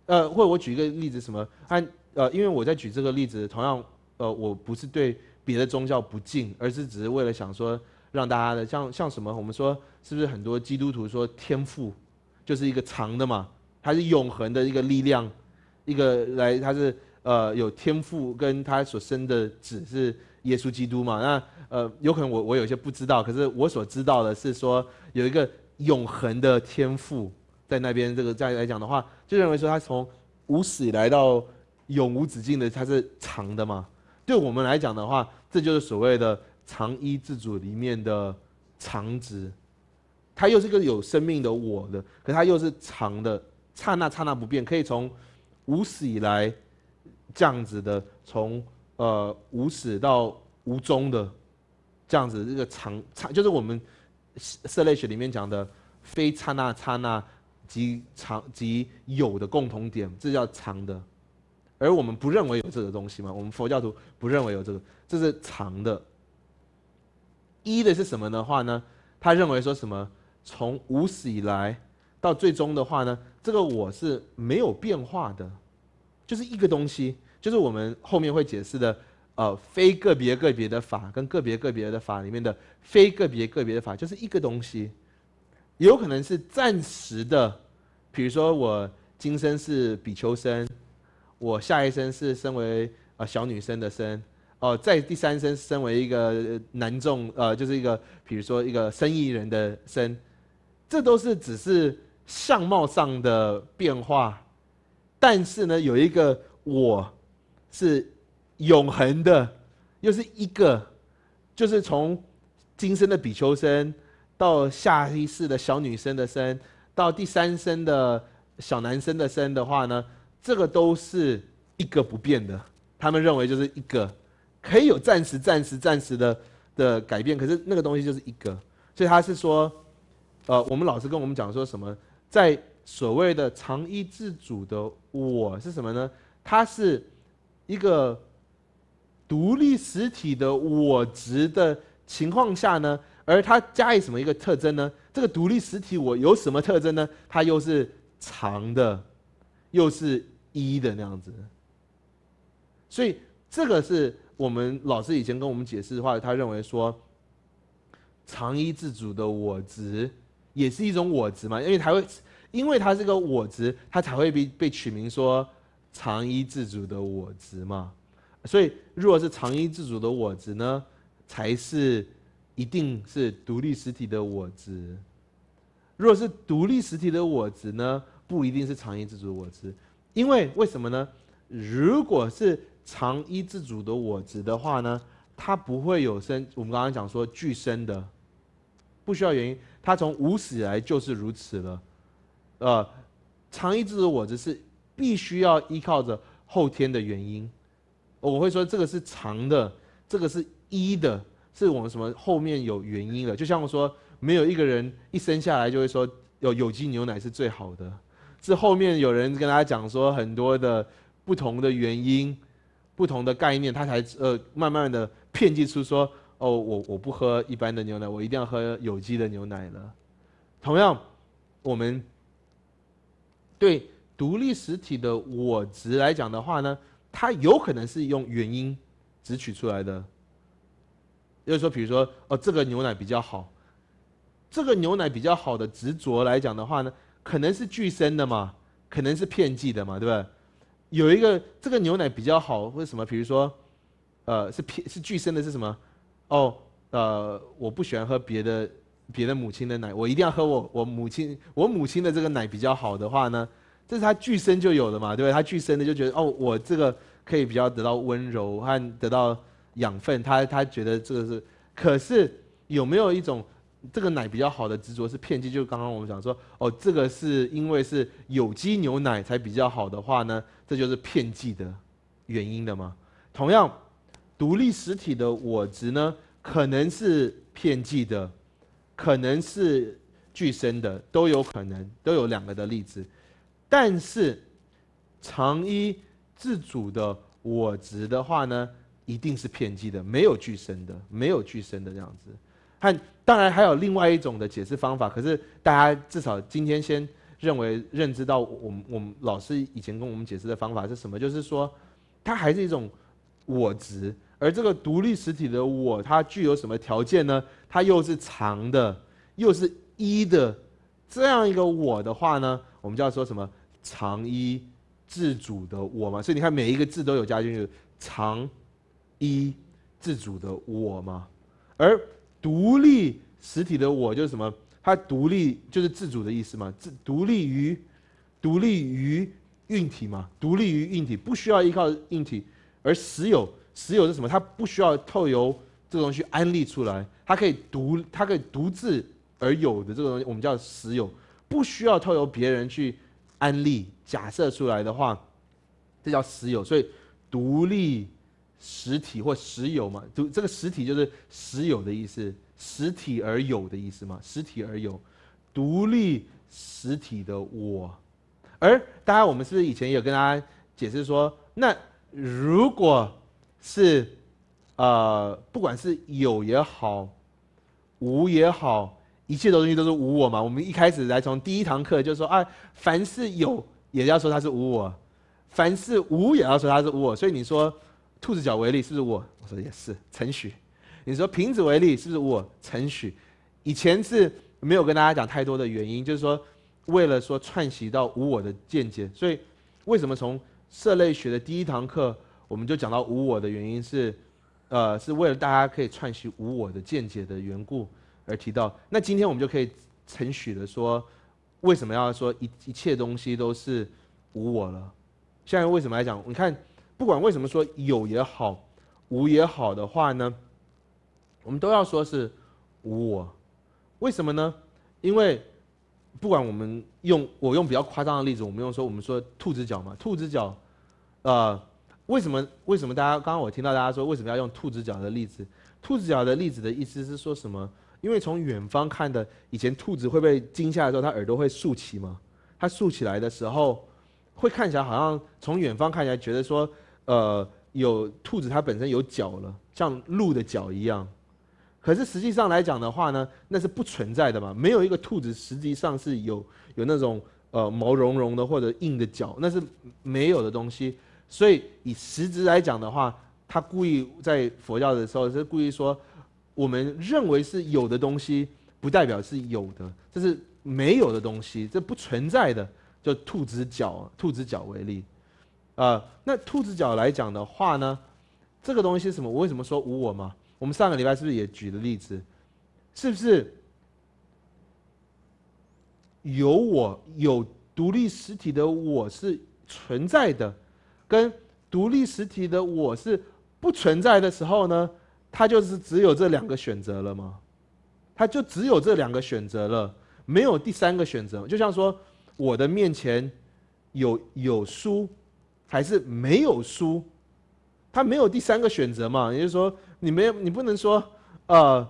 呃，或者我举一个例子，什么？按呃，因为我在举这个例子，同样呃，我不是对别的宗教不敬，而是只是为了想说让大家的，像像什么，我们说是不是很多基督徒说天赋？就是一个长的嘛，它是永恒的一个力量，一个来，它是呃有天赋，跟他所生的子是耶稣基督嘛。那呃有可能我我有些不知道，可是我所知道的是说有一个永恒的天赋在那边这个再来讲的话，就认为说他从无始来到永无止境的，它是长的嘛。对我们来讲的话，这就是所谓的长一自主里面的长子。它又是个有生命的我的，可它又是长的，刹那刹那不变，可以从无始以来这样子的，从呃无始到无终的这样子，这个长长就是我们色类学里面讲的非刹那刹那及长及有的共同点，这叫长的。而我们不认为有这个东西嘛，我们佛教徒不认为有这个，这是长的。一的是什么的话呢？他认为说什么？从无始以来到最终的话呢，这个我是没有变化的，就是一个东西，就是我们后面会解释的，呃，非个别个别的法跟个别个别的法里面的非个别个别的法，就是一个东西，也有可能是暂时的，比如说我今生是比丘生，我下一生是身为呃小女生的身，哦，在第三生身为一个男众，呃，就是一个比如说一个生意人的生，这都是只是相貌上的变化，但是呢，有一个我是永恒的，又是一个，就是从今生的比丘生到下一世的小女生的生，到第三生的小男生的生的话呢，这个都是一个不变的。他们认为就是一个，可以有暂时、暂时、暂时的的改变，可是那个东西就是一个，所以他是说。呃，我们老师跟我们讲说什么？在所谓的长一自主的我是什么呢？它是一个独立实体的我值的情况下呢，而它加以什么一个特征呢？这个独立实体我有什么特征呢？它又是长的，又是一的那样子。所以这个是我们老师以前跟我们解释的话，他认为说，长一自主的我值。也是一种我执嘛，因为才会，因为它是个我执，它才会被被取名说长依自主的我执嘛。所以，如果是长依自主的我执呢，才是一定是独立实体的我执。如果是独立实体的我执呢，不一定是长依自主的我执，因为为什么呢？如果是长依自主的我执的话呢，它不会有生，我们刚刚讲说具生的。不需要原因，它从无始来就是如此了。呃，常一智的我，只是必须要依靠着后天的原因。我会说这个是长的，这个是一的，是我们什么后面有原因了。就像我说，没有一个人一生下来就会说有有机牛奶是最好的，是后面有人跟他讲说很多的不同的原因、不同的概念，他才呃慢慢的骗记出说。哦，我我不喝一般的牛奶，我一定要喝有机的牛奶了。同样，我们对独立实体的我值来讲的话呢，它有可能是用原因只取出来的。就是说，比如说，哦，这个牛奶比较好，这个牛奶比较好的执着来讲的话呢，可能是具身的嘛，可能是片剂的嘛，对不对？有一个这个牛奶比较好，或者什么，比如说，呃，是片是具身的，是什么？哦，呃，我不喜欢喝别的别的母亲的奶，我一定要喝我我母亲我母亲的这个奶比较好的话呢，这是他巨生就有的嘛，对不对？他巨生的就觉得哦，我这个可以比较得到温柔和得到养分，他他觉得这个是。可是有没有一种这个奶比较好的执着是骗剂。就刚刚我们讲说，哦，这个是因为是有机牛奶才比较好的话呢，这就是骗剂的原因的吗？同样。独立实体的我值呢，可能是片剂的，可能是具身的，都有可能，都有两个的例子。但是长一自主的我值的话呢，一定是片剂的，没有具身的，没有具身的这样子。和当然还有另外一种的解释方法，可是大家至少今天先认为认知到，我们我们老师以前跟我们解释的方法是什么？就是说，它还是一种。我值。而这个独立实体的我，它具有什么条件呢？它又是长的，又是一的，这样一个我的话呢，我们就要说什么长一自主的我嘛。所以你看每一个字都有加进去长一自主的我嘛。而独立实体的我就是什么？它独立就是自主的意思嘛，自独立于独立于运体嘛，独立于运体不需要依靠运体。而实有，实有是什么？它不需要透由这个东西安利出来，它可以独，它可以独自而有的这个东西，我们叫实有，不需要透由别人去安利。假设出来的话，这叫实有。所以，独立实体或实有嘛？独这个实体就是实有的意思，实体而有的意思嘛？实体而有，独立实体的我。而大家，我们是以前也有跟大家解释说，那。如果是呃，不管是有也好，无也好，一切的东西都是无我嘛。我们一开始来从第一堂课就说，啊，凡是有也要说它是无我，凡是无也要说它是无我。所以你说兔子脚为例，是不是我？我说也是。陈许，你说瓶子为例，是不是我？陈许，以前是没有跟大家讲太多的原因，就是说为了说串习到无我的见解。所以为什么从？色类学的第一堂课，我们就讲到无我的原因，是，呃，是为了大家可以串习无我的见解的缘故而提到。那今天我们就可以承许的说，为什么要说一一切东西都是无我了？现在为什么来讲？你看，不管为什么说有也好，无也好的话呢，我们都要说是无我。为什么呢？因为不管我们用我用比较夸张的例子，我们用说我们说兔子脚嘛，兔子脚。呃，为什么？为什么大家刚刚我听到大家说为什么要用兔子脚的例子？兔子脚的例子的意思是说什么？因为从远方看的，以前兔子会被惊吓的时候，它耳朵会竖起吗？它竖起来的时候，会看起来好像从远方看起来觉得说，呃，有兔子它本身有脚了，像鹿的脚一样。可是实际上来讲的话呢，那是不存在的嘛，没有一个兔子实际上是有有那种呃毛茸茸的或者硬的脚，那是没有的东西。所以以实质来讲的话，他故意在佛教的时候是故意说，我们认为是有的东西，不代表是有的，这是没有的东西，这不存在的。就兔子脚，兔子脚为例，啊，那兔子脚来讲的话呢，这个东西是什么？我为什么说无我吗？我们上个礼拜是不是也举了例子？是不是有我有独立实体的我是存在的？跟独立实体的我是不存在的时候呢，他就是只有这两个选择了吗？他就只有这两个选择了，没有第三个选择。就像说，我的面前有有书还是没有书，他没有第三个选择嘛？也就是说，你没有，你不能说呃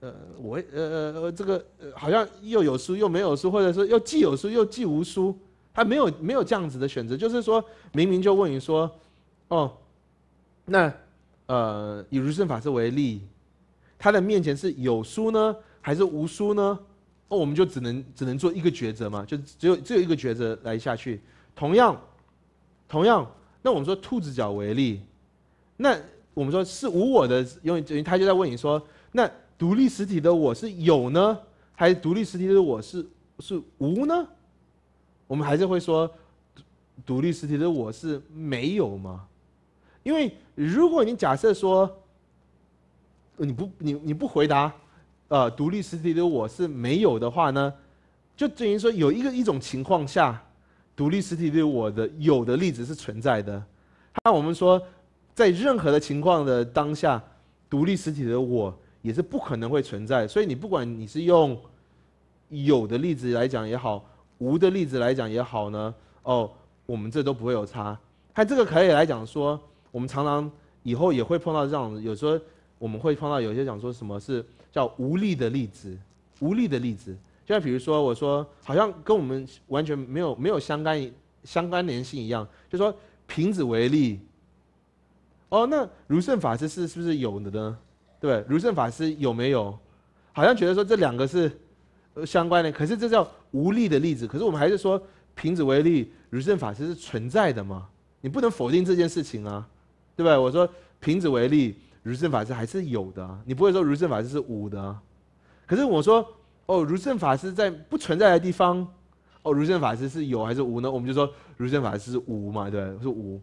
呃我呃呃这个好像又有书又没有书，或者说又既有书又既无书。他没有没有这样子的选择，就是说明明就问你说，哦，那呃以儒圣法师为例，他的面前是有书呢还是无书呢？哦，我们就只能只能做一个抉择嘛，就只有只有一个抉择来下去。同样，同样，那我们说兔子脚为例，那我们说是无我的，因为他就在问你说，那独立实体的我是有呢，还是独立实体的我是是无呢？我们还是会说，独立实体的我是没有吗？因为如果你假设说，你不你你不回答，呃，独立实体的我是没有的话呢，就等于说有一个一种情况下，独立实体的我的有的例子是存在的，那我们说，在任何的情况的当下，独立实体的我也是不可能会存在，所以你不管你是用有的例子来讲也好。无的例子来讲也好呢，哦，我们这都不会有差。还这个可以来讲说，我们常常以后也会碰到这样，有时候我们会碰到有些讲说什么是叫无力的例子，无力的例子。就像比如说我说，好像跟我们完全没有没有相干相干联系一样，就说瓶子为例。哦，那如圣法师是是不是有的呢？对，如圣法师有没有？好像觉得说这两个是相关的，可是这叫。无力的例子，可是我们还是说瓶子为例，如圣法师是存在的嘛？你不能否定这件事情啊，对不对？我说瓶子为例，如圣法师还是有的，你不会说如圣法师是无的。可是我说哦，如圣法师在不存在的地方，哦，如圣法师是有还是无呢？我们就说如圣法师是无嘛，对，是无。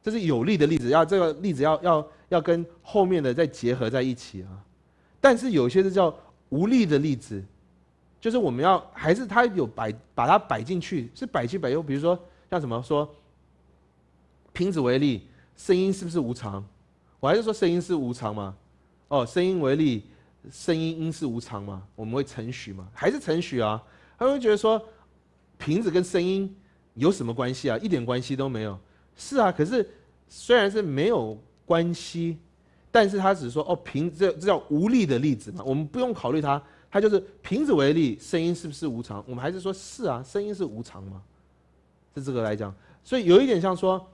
这是有力的例子，要这个例子要要要跟后面的再结合在一起啊。但是有些是叫无力的例子。就是我们要还是他有摆把它摆进去，是摆去摆又比如说像什么说，瓶子为例，声音是不是无常？我还是说声音是无常吗？哦，声音为例，声音音是无常吗？我们会承许吗？还是承许啊？他会觉得说，瓶子跟声音有什么关系啊？一点关系都没有。是啊，可是虽然是没有关系，但是他只是说哦瓶这这叫无力的例子嘛，我们不用考虑它。他就是瓶子为例，声音是不是无常？我们还是说，是啊，声音是无常吗？是这个来讲，所以有一点像说，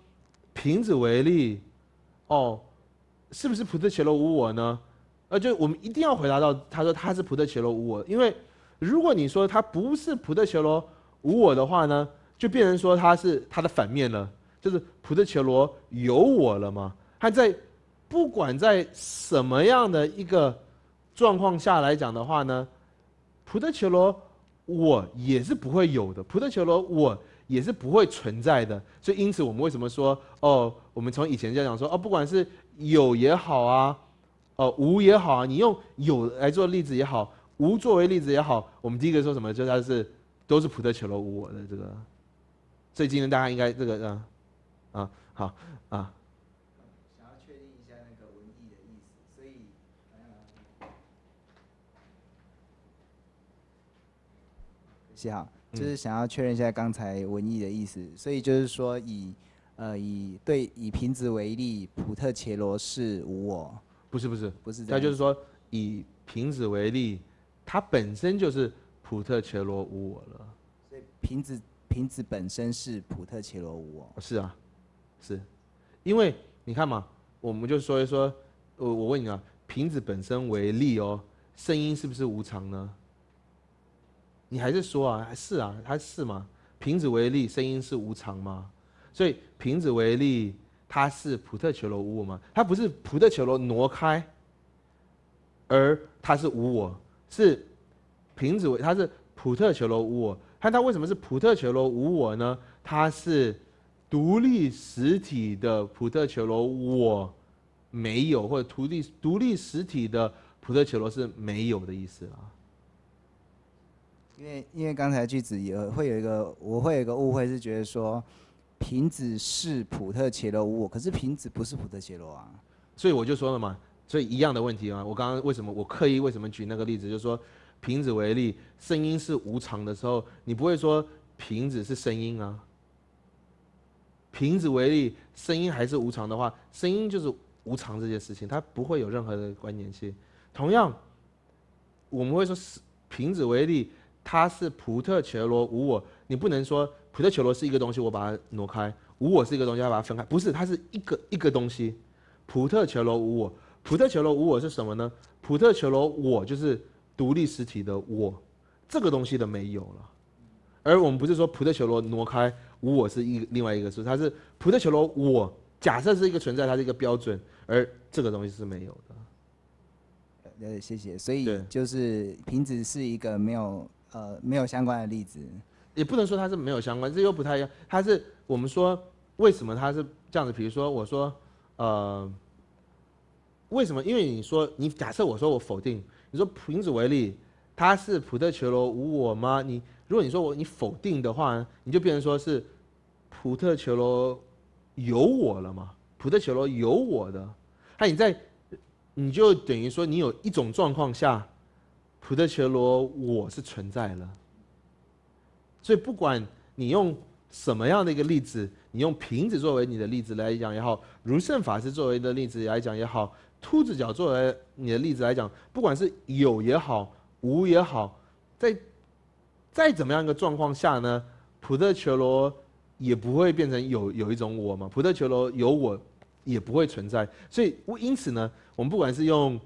瓶子为例，哦，是不是菩提伽罗无我呢？呃，就我们一定要回答到，他说他是菩提伽罗无我，因为如果你说他不是菩提伽罗无我的话呢，就变成说他是他的反面了，就是菩提伽罗有我了吗？他在不管在什么样的一个。状况下来讲的话呢，普特球罗我也是不会有的，普特球罗我也是不会存在的。所以因此我们为什么说哦，我们从以前这样讲说哦，不管是有也好啊，哦无也好啊，你用有来做例子也好，无作为例子也好，我们第一个说什么就它是都是普特球罗无我的这个，所以今天大家应该这个啊啊好啊。好，就是想要确认一下刚才文艺的意思，所以就是说以呃以对以瓶子为例，普特切罗是无我，不是不是不是，那就是说以瓶子为例，它本身就是普特切罗无我了。所以瓶子瓶子本身是普特切罗无我。是啊，是，因为你看嘛，我们就说一说，我我问你啊，瓶子本身为例哦，声音是不是无常呢？你还是说啊？是啊，他是吗？瓶子为例，声音是无常吗？所以瓶子为例，它是普特求罗无我吗？它不是普特求罗挪开，而它是无我，是瓶子为它是普特求罗无我。它它为什么是普特求罗无我呢？它是独立实体的普特求罗，我没有或者独立独立实体的普特求罗是没有的意思啊。因为因为刚才句子也会有一个，我会有一个误会，是觉得说瓶子是普特切罗物，可是瓶子不是普特切罗啊，所以我就说了嘛，所以一样的问题啊，我刚刚为什么我刻意为什么举那个例子，就是说瓶子为例，声音是无常的时候，你不会说瓶子是声音啊。瓶子为例，声音还是无常的话，声音就是无常这件事情，它不会有任何的关联性。同样，我们会说是瓶子为例。它是普特求罗无我，你不能说普特求罗是一个东西，我把它挪开，无我是一个东西，要把它分开，不是，它是一个一个东西，普特求罗无我，普特求罗无我是什么呢？普特求罗我就是独立实体的我，这个东西的没有了，而我们不是说普特求罗挪开，无我是一另外一个数，它是普特求罗我假设是一个存在，它是一个标准，而这个东西是没有的。呃，谢谢，所以就是瓶子是一个没有。呃，没有相关的例子，也不能说它是没有相关，这又不太一样。它是我们说为什么它是这样子？比如说，我说，呃，为什么？因为你说你假设我说我否定，你说瓶子为例，他是普特球罗无我吗？你如果你说我你否定的话，你就变成说是普特球罗有我了吗？普特球罗有我的，那你在你就等于说你有一种状况下。普特求罗，我是存在了。所以，不管你用什么样的一个例子，你用瓶子作为你的例子来讲也好，如圣法师作为的例子来讲也好，兔子脚作为你的例子来讲，不管是有也好，无也好，在再怎么样一个状况下呢，普特求罗也不会变成有有一种我嘛。普特求罗有我也不会存在。所以，因此呢，我们不管是用。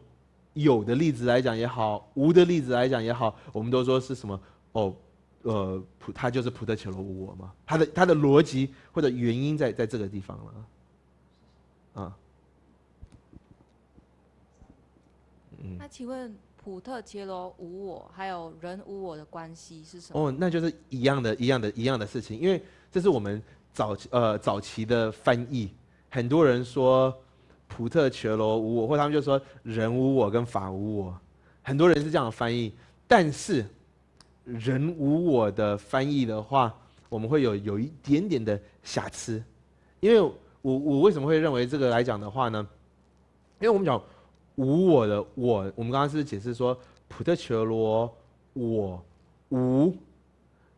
有的例子来讲也好，无的例子来讲也好，我们都说是什么？哦，呃，普他就是普特切罗无我嘛。他的他的逻辑或者原因在在这个地方了啊。嗯。那请问普特切罗无我还有人无我的关系是什么？哦，那就是一样的一样的一样的事情，因为这是我们早呃早期的翻译，很多人说。普特觉罗无我，或他们就说人无我跟法无我，很多人是这样的翻译。但是，人无我的翻译的话，我们会有有一点点的瑕疵，因为我我为什么会认为这个来讲的话呢？因为我们讲无我的我，我们刚刚是解释说普特觉罗我无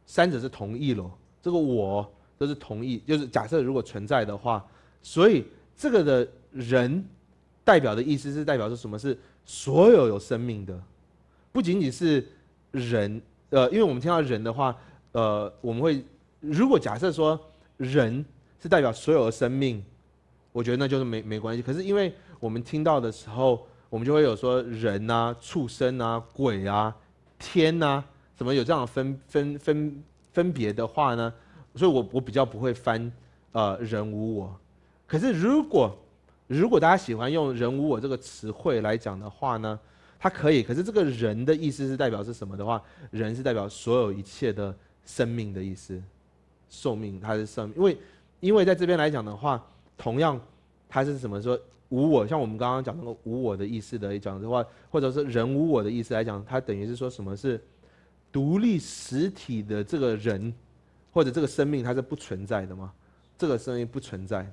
三者是同意咯，这个我都是同意，就是假设如果存在的话，所以这个的。人，代表的意思是代表是什么？是所有有生命的，不仅仅是人。呃，因为我们听到人的话，呃，我们会如果假设说人是代表所有的生命，我觉得那就是没没关系。可是因为我们听到的时候，我们就会有说人啊、畜生啊、鬼啊、天啊，怎么有这样分分分分别的话呢？所以我我比较不会翻，呃，人无我。可是如果如果大家喜欢用“人无我”这个词汇来讲的话呢，它可以。可是这个“人”的意思是代表是什么的话，人是代表所有一切的生命的意思，寿命它是生。命。因为，因为在这边来讲的话，同样，它是什么说无我？像我们刚刚讲那个无我的意思的讲的话，或者是“人无我”的意思来讲，它等于是说什么？是独立实体的这个人，或者这个生命，它是不存在的吗？这个生命不存在的。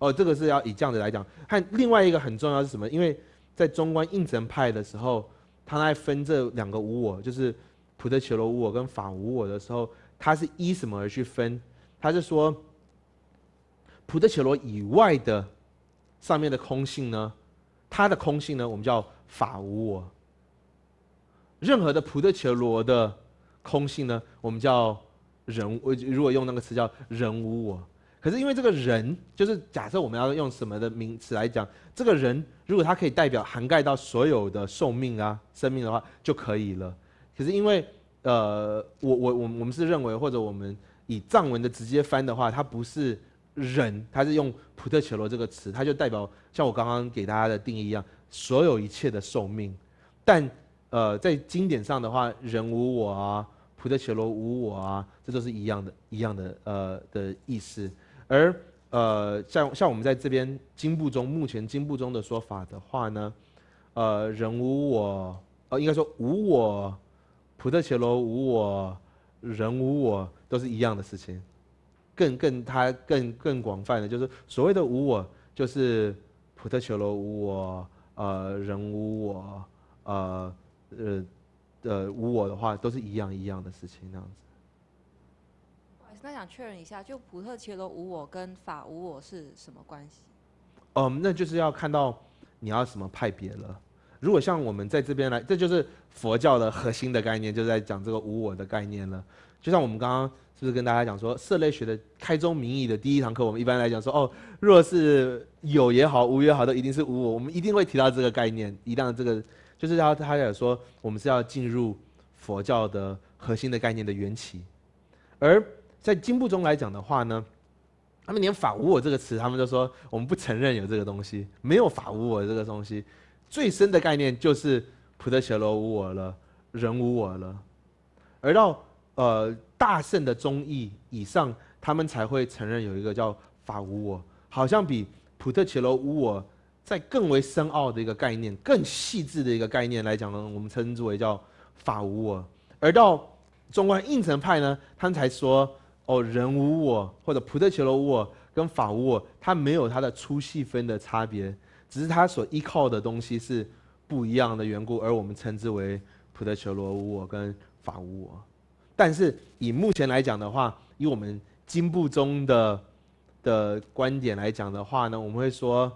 哦，这个是要以这样子来讲，和另外一个很重要是什么？因为在中观应成派的时候，他在分这两个无我，就是普特伽罗无我跟法无我的时候，他是依什么而去分？他是说普特伽罗以外的上面的空性呢？它的空性呢，我们叫法无我。任何的普特伽罗的空性呢，我们叫人如果用那个词叫人无我。可是因为这个人，就是假设我们要用什么的名词来讲这个人，如果他可以代表涵盖到所有的寿命啊、生命的话就可以了。可是因为呃，我我我我们是认为，或者我们以藏文的直接翻的话，它不是人，它是用普特切罗这个词，它就代表像我刚刚给大家的定义一样，所有一切的寿命。但呃，在经典上的话，人无我啊，普特切罗无我啊，这都是一样的、一样的呃的意思。而呃，像像我们在这边经部中，目前经部中的说法的话呢，呃，人无我，呃，应该说无我，普特切罗无我，人无我，都是一样的事情。更更它更更广泛的，就是所谓的无我，就是普特切罗无我，呃，人无我，呃，呃，的无我的话，都是一样一样的事情那样子。那想确认一下，就普特切罗无我跟法无我是什么关系？哦，那就是要看到你要什么派别了。如果像我们在这边来，这就是佛教的核心的概念，就在讲这个无我的概念了。就像我们刚刚是不是跟大家讲说，色类学的开宗明义的第一堂课，我们一般来讲说，哦，若是有也好，无也好，都一定是无我。我们一定会提到这个概念，一旦这个就是他他也说，我们是要进入佛教的核心的概念的缘起，而。在经部中来讲的话呢，他们连“法无我”这个词，他们就说我们不承认有这个东西，没有“法无我”这个东西。最深的概念就是“普特切罗无我”了，人无我了。而到呃大圣的中义以上，他们才会承认有一个叫“法无我”，好像比“普特切罗无我”在更为深奥的一个概念、更细致的一个概念来讲呢，我们称之为叫“法无我”。而到中观应成派呢，他们才说。哦，人无我，或者普特乔罗无我跟法无我，它没有它的粗细分的差别，只是它所依靠的东西是不一样的缘故，而我们称之为普特乔罗无我跟法无我。但是以目前来讲的话，以我们金部中的的观点来讲的话呢，我们会说，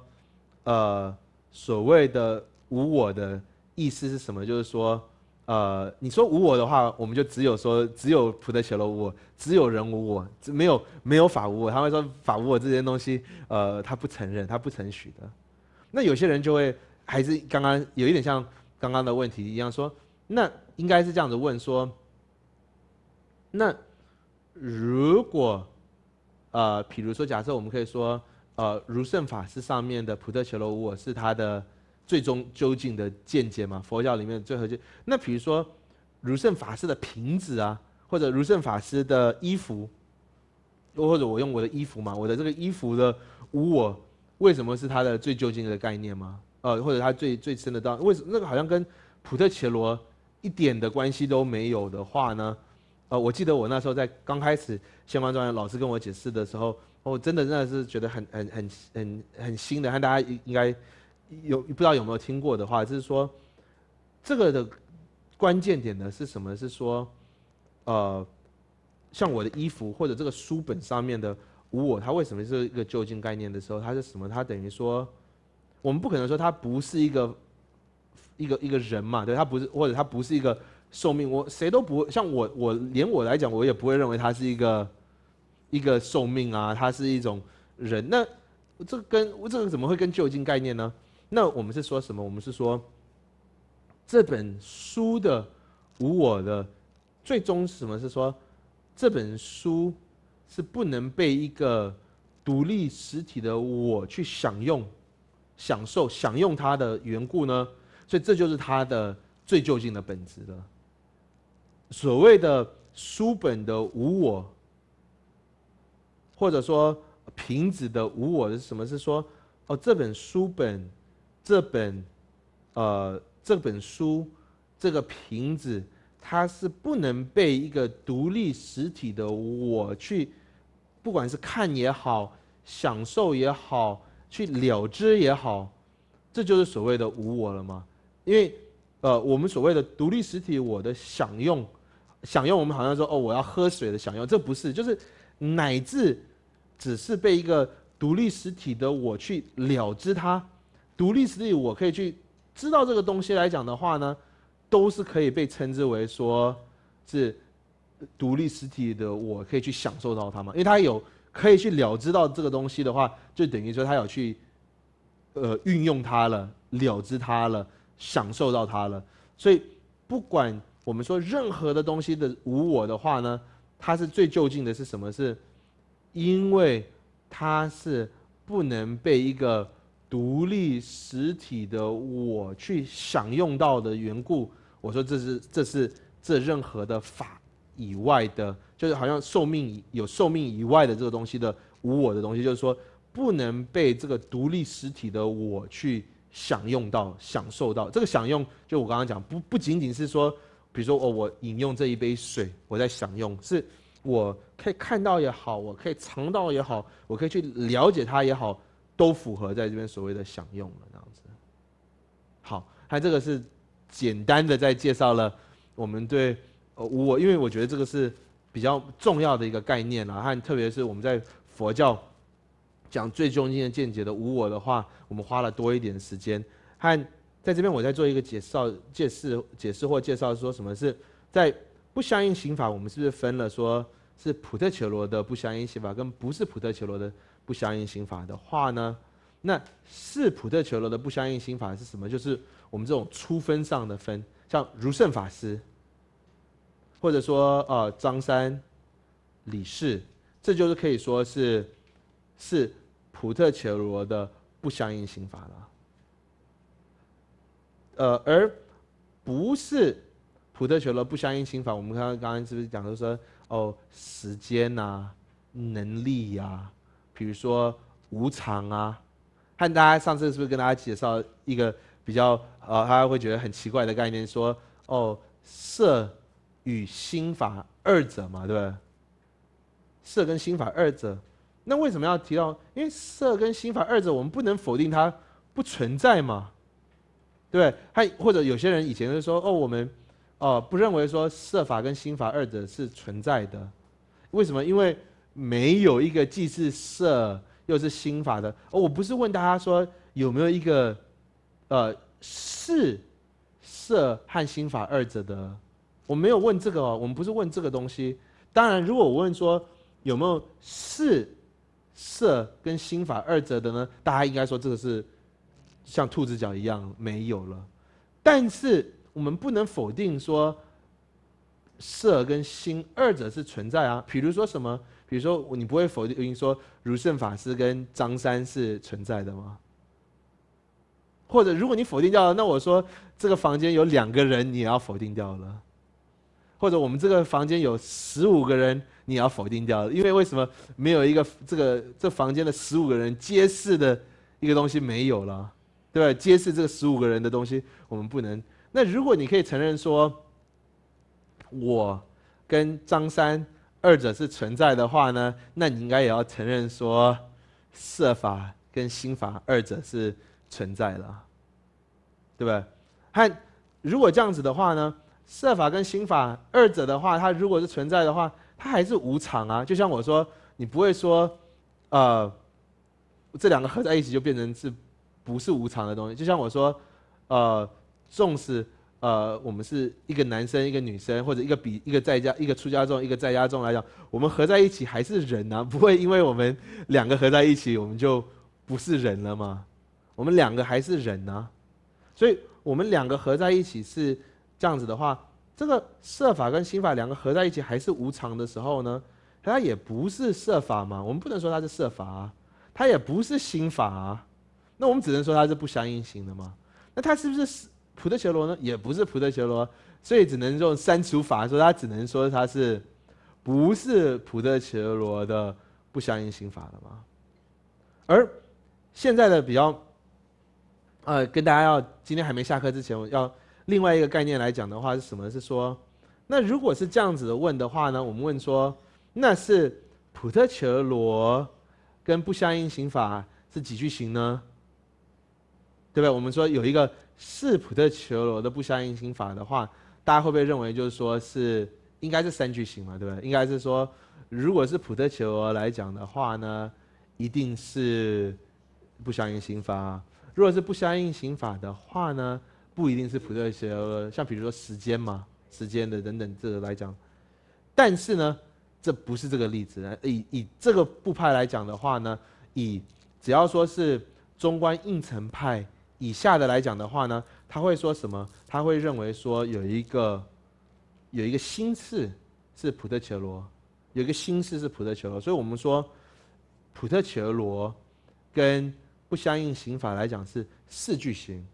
呃，所谓的无我的意思是什么？就是说。呃，你说无我的话，我们就只有说，只有菩提切罗无我，只有人无我，没有没有法无我。他会说法无我这些东西，呃，他不承认，他不承许的。那有些人就会，还是刚刚有一点像刚刚的问题一样，说，那应该是这样子问说，那如果呃，比如说假设我们可以说，呃，如圣法师上面的普特切罗无我是他的。最终究竟的见解吗？佛教里面最核心那，比如说如圣法师的瓶子啊，或者如圣法师的衣服，或或者我用我的衣服嘛，我的这个衣服的无我，为什么是他的最究竟的概念吗？呃，或者他最最深的道，为什么那个好像跟普特切罗一点的关系都没有的话呢？呃，我记得我那时候在刚开始相关专业老师跟我解释的时候，我真的真的是觉得很很很很很新的，看大家应该。有不知道有没有听过的话，就是说，这个的关键点呢是什么？是说，呃，像我的衣服或者这个书本上面的无我，它为什么是一个究竟概念的时候，它是什么？它等于说，我们不可能说它不是一个一个一个人嘛，对？它不是，或者它不是一个寿命，我谁都不像我，我连我来讲，我也不会认为它是一个一个寿命啊，它是一种人。那这跟这个怎么会跟就近概念呢？那我们是说什么？我们是说，这本书的无我的最终是什么？是说这本书是不能被一个独立实体的我去享用、享受、享用它的缘故呢？所以这就是它的最究竟的本质了。所谓的书本的无我，或者说瓶子的无我，是什么？是说哦，这本书本。这本，呃，这本书，这个瓶子，它是不能被一个独立实体的我去，不管是看也好，享受也好，去了知也好，这就是所谓的无我了吗？因为，呃，我们所谓的独立实体我的享用，享用我们好像说哦，我要喝水的享用，这不是，就是乃至只是被一个独立实体的我去了知它。独立实体，我可以去知道这个东西来讲的话呢，都是可以被称之为说是独立实体的。我可以去享受到它嘛，因为它有可以去了知道这个东西的话，就等于说他有去呃运用它了，了知它了，享受到它了。所以不管我们说任何的东西的无我的话呢，它是最究竟的是什么？是因为它是不能被一个。独立实体的我去享用到的缘故，我说这是这是这任何的法以外的，就是好像寿命有寿命以外的这个东西的无我的东西，就是说不能被这个独立实体的我去享用到、享受到。这个享用，就我刚刚讲，不不仅仅是说，比如说哦，我饮用这一杯水，我在享用，是我可以看到也好，我可以尝到也好，我可以去了解它也好。都符合在这边所谓的享用了这样子。好，它这个是简单的在介绍了我们对无我，因为我觉得这个是比较重要的一个概念了。和特别是我们在佛教讲最中心的见解的无我的话，我们花了多一点时间。和在这边我在做一个介绍、解释、解释或介绍说什么是在不相应刑法，我们是不是分了说是普特切罗的不相应刑法跟不是普特切罗的。不相应心法的话呢，那是普特求罗的不相应心法是什么？就是我们这种粗分上的分，像如圣法师，或者说呃张三、李四，这就是可以说是是普特求罗的不相应心法了。呃，而不是普特求罗不相应心法。我们刚刚刚是不是讲的说哦时间呐，能力呀？比如说无常啊，看大家上次是不是跟大家介绍一个比较呃，大家会觉得很奇怪的概念，说哦，色与心法二者嘛，对不对？色跟心法二者，那为什么要提到？因为色跟心法二者，我们不能否定它不存在嘛，对不对？还或者有些人以前就说哦，我们哦不认为说色法跟心法二者是存在的，为什么？因为没有一个既是色又是心法的。哦，我不是问大家说有没有一个，呃，是色和心法二者的，我没有问这个哦，我们不是问这个东西。当然，如果我问说有没有是色跟心法二者的呢，大家应该说这个是像兔子脚一样没有了。但是我们不能否定说色跟心二者是存在啊。比如说什么？比如说，你不会否定说如圣法师跟张三是存在的吗？或者，如果你否定掉了，那我说这个房间有两个人，你也要否定掉了；或者我们这个房间有十五个人，你也要否定掉了。因为为什么没有一个这个这房间的十五个人揭示的一个东西没有了，对吧？揭示这个十五个人的东西，我们不能。那如果你可以承认说，我跟张三。二者是存在的话呢，那你应该也要承认说，设法跟心法二者是存在了，对不对？如果这样子的话呢，设法跟心法二者的话，它如果是存在的话，它还是无常啊。就像我说，你不会说，呃，这两个合在一起就变成是，不是无常的东西。就像我说，呃，纵使。呃，我们是一个男生，一个女生，或者一个比一个在家，一个出家众，一个在家众来讲，我们合在一起还是人呢？不会因为我们两个合在一起，我们就不是人了吗？我们两个还是人呢？所以，我们两个合在一起是这样子的话，这个设法跟心法两个合在一起还是无常的时候呢？它也不是设法嘛，我们不能说它是设法啊，它也不是心法啊，那我们只能说它是不相应心的吗？那它是不是？普特切罗呢，也不是普特切罗，所以只能用删除法说，他只能说他是，不是普特切罗的不相应刑法的嘛。而现在的比较，呃，跟大家要今天还没下课之前，我要另外一个概念来讲的话是什么？是说，那如果是这样子的问的话呢，我们问说，那是普特切罗跟不相应刑法是几句型呢？对不对？我们说有一个。是普特球罗的不相应刑法的话，大家会不会认为就是说是应该是三句型嘛，对不对？应该是说，如果是普特球罗来讲的话呢，一定是不相应刑法。如果是不相应刑法的话呢，不一定是普特球罗。像比如说时间嘛，时间的等等这个来讲，但是呢，这不是这个例子。以以这个部派来讲的话呢，以只要说是中观应成派。以下的来讲的话呢，他会说什么？他会认为说有一个有一个心式是普特切罗，有一个心式是普特切罗，所以我们说普特切罗跟不相应刑法来讲是四句型，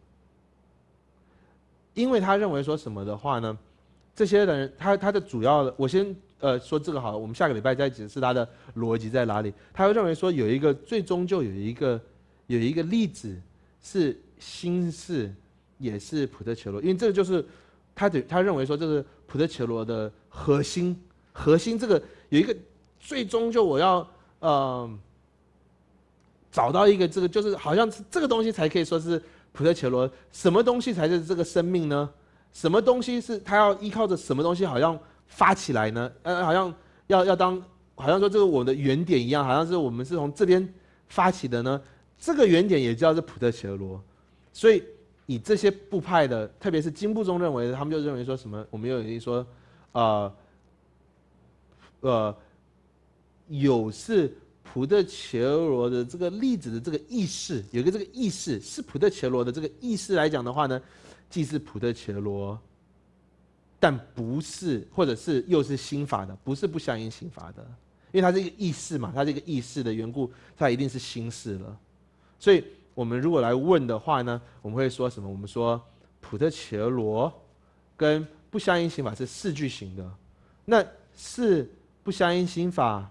因为他认为说什么的话呢？这些人他他的主要的，我先呃说这个好，我们下个礼拜再解释他的逻辑在哪里。他会认为说有一个最终就有一个有一个例子是。心事也是普特切罗，因为这个就是他的他认为说，这是普特切罗的核心。核心这个有一个最终就我要呃找到一个这个就是好像这个东西才可以说是普特切罗。什么东西才是这个生命呢？什么东西是他要依靠着什么东西好像发起来呢？呃，好像要要当好像说这个我的原点一样，好像是我们是从这边发起的呢。这个原点也叫是普特切罗。所以，以这些部派的，特别是经部中认为，的，他们就认为说什么？我们有说，呃，呃，有是普特伽罗的这个例子的这个意识，有个这个意识是普特伽罗的这个意识来讲的话呢，既是普特伽罗，但不是，或者是又是心法的，不是不相应心法的，因为它是一个意识嘛，它是一个意识的缘故，它一定是心事了，所以。我们如果来问的话呢，我们会说什么？我们说普特切罗跟不相应刑法是四句型的，那是不相应刑法，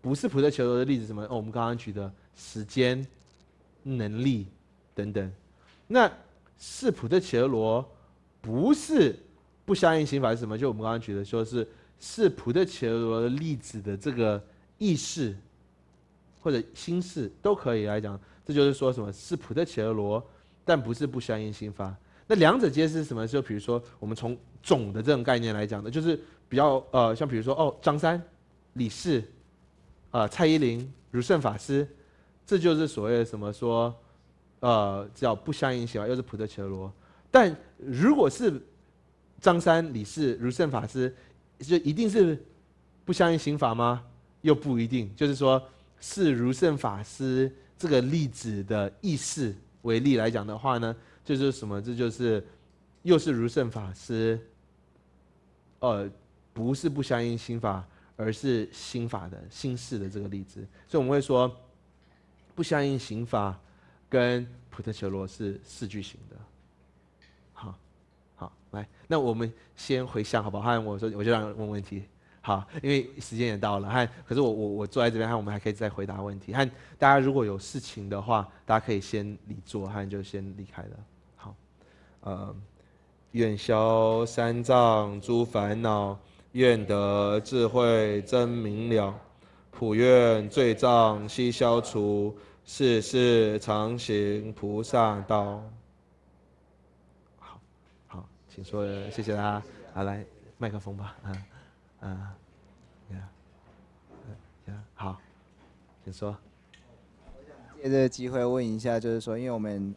不是普特切罗的例子。什么？哦，我们刚刚举的时间、能力等等，那是普特切罗，不是不相应刑法是什么？就我们刚刚举的，说是是普特切罗的例子的这个意识或者心事都可以来讲。这就是说什么是普特切罗，但不是不相应刑法。那两者皆是什么？就比如说，我们从总的这种概念来讲的，就是比较呃，像比如说哦，张三、李四，啊，蔡依林、如圣法师，这就是所谓的什么说，呃，叫不相应刑法，又是普特切罗。但如果是张三、李四、如圣法师，就一定是不相应刑法吗？又不一定，就是说是如圣法师。这个例子的意思为例来讲的话呢，就是什么？这就是又是如圣法师，呃，不是不相信新法，而是新法的新式的这个例子。所以我们会说，不相信刑法跟普特修罗是四句型的。好，好，来，那我们先回想好不好？还我说，我就让问问题。好，因为时间也到了，哈。可是我我我坐在这边，哈，我们还可以再回答问题。哈，大家如果有事情的话，大家可以先离座，哈，就先离开了。好，呃，愿消三藏诸烦恼，愿得智慧真明了，普愿罪障悉消除，世世常行菩萨道。好，好，请说，谢谢大家。好，来麦克风吧，啊。啊，呀，呀，好，请说。借这个机会问一下，就是说，因为我们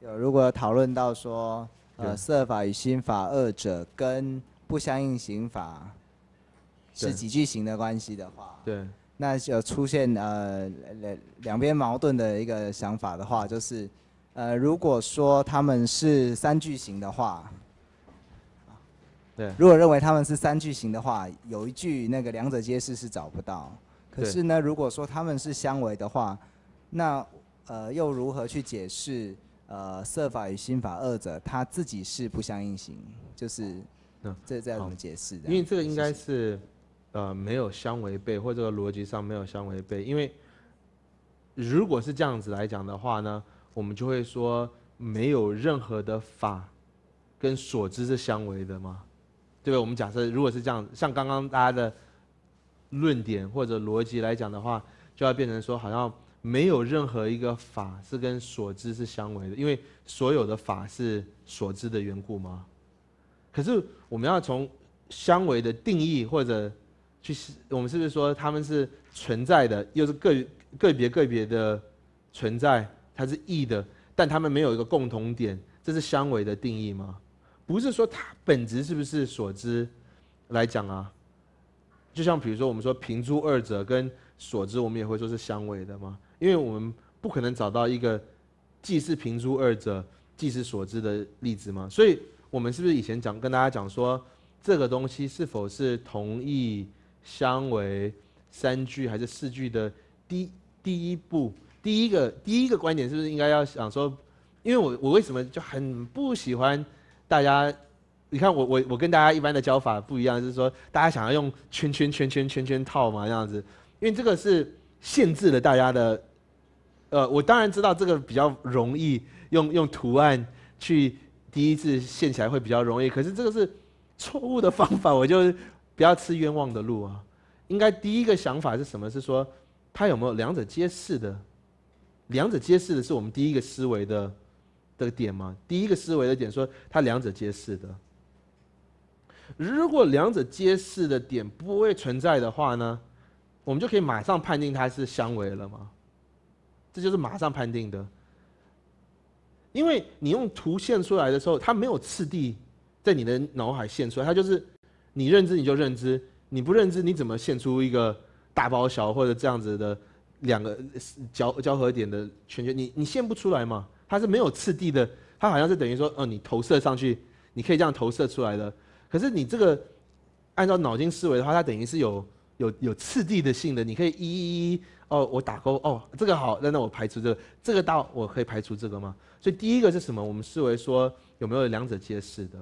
有如果讨论到说，呃，色法与心法二者跟不相应刑法是几句型的关系的话，对，那就出现呃两两边矛盾的一个想法的话，就是，呃，如果说他们是三句型的话。如果认为他们是三句型的话，有一句那个两者皆是是找不到。可是呢，如果说他们是相违的话，那呃又如何去解释呃色法与心法二者他自己是不相应型？就是这这样怎么解释？因为这个应该是呃没有相违背，或者逻辑上没有相违背。因为如果是这样子来讲的话呢，我们就会说没有任何的法跟所知是相违的吗？对我们假设如果是这样，像刚刚大家的论点或者逻辑来讲的话，就要变成说，好像没有任何一个法是跟所知是相违的，因为所有的法是所知的缘故吗？可是我们要从相违的定义或者去，我们是不是说他们是存在的，又是个个别个别的存在，它是异的，但他们没有一个共同点，这是相违的定义吗？不是说它本质是不是所知来讲啊？就像比如说我们说平诸二者跟所知，我们也会说是相违的吗？因为我们不可能找到一个既是平诸二者，既是所知的例子嘛。所以，我们是不是以前讲跟大家讲说，这个东西是否是同意相违三句还是四句的第第一步第一个第一个观点，是不是应该要想说？因为我我为什么就很不喜欢？大家，你看我我我跟大家一般的教法不一样，就是说大家想要用圈圈圈圈圈圈套嘛，这样子，因为这个是限制了大家的。呃，我当然知道这个比较容易用用图案去第一次限起来会比较容易，可是这个是错误的方法，我就不要吃冤枉的路啊。应该第一个想法是什么？是说他有没有两者皆是的？两者皆是的是我们第一个思维的。这个点吗？第一个思维的点说，它两者皆是的。如果两者皆是的点不会存在的话呢，我们就可以马上判定它是相违了吗？这就是马上判定的。因为你用图现出来的时候，它没有次第在你的脑海现出来，它就是你认知你就认知，你不认知你怎么现出一个大包小或者这样子的两个交交合点的圈圈？你你现不出来嘛？它是没有次第的，它好像是等于说，哦，你投射上去，你可以这样投射出来的。可是你这个按照脑筋思维的话，它等于是有有有次第的性的，你可以一一哦，我打勾，哦，这个好，那那我排除这个，这个到我可以排除这个吗？所以第一个是什么？我们思维说有没有两者皆是的，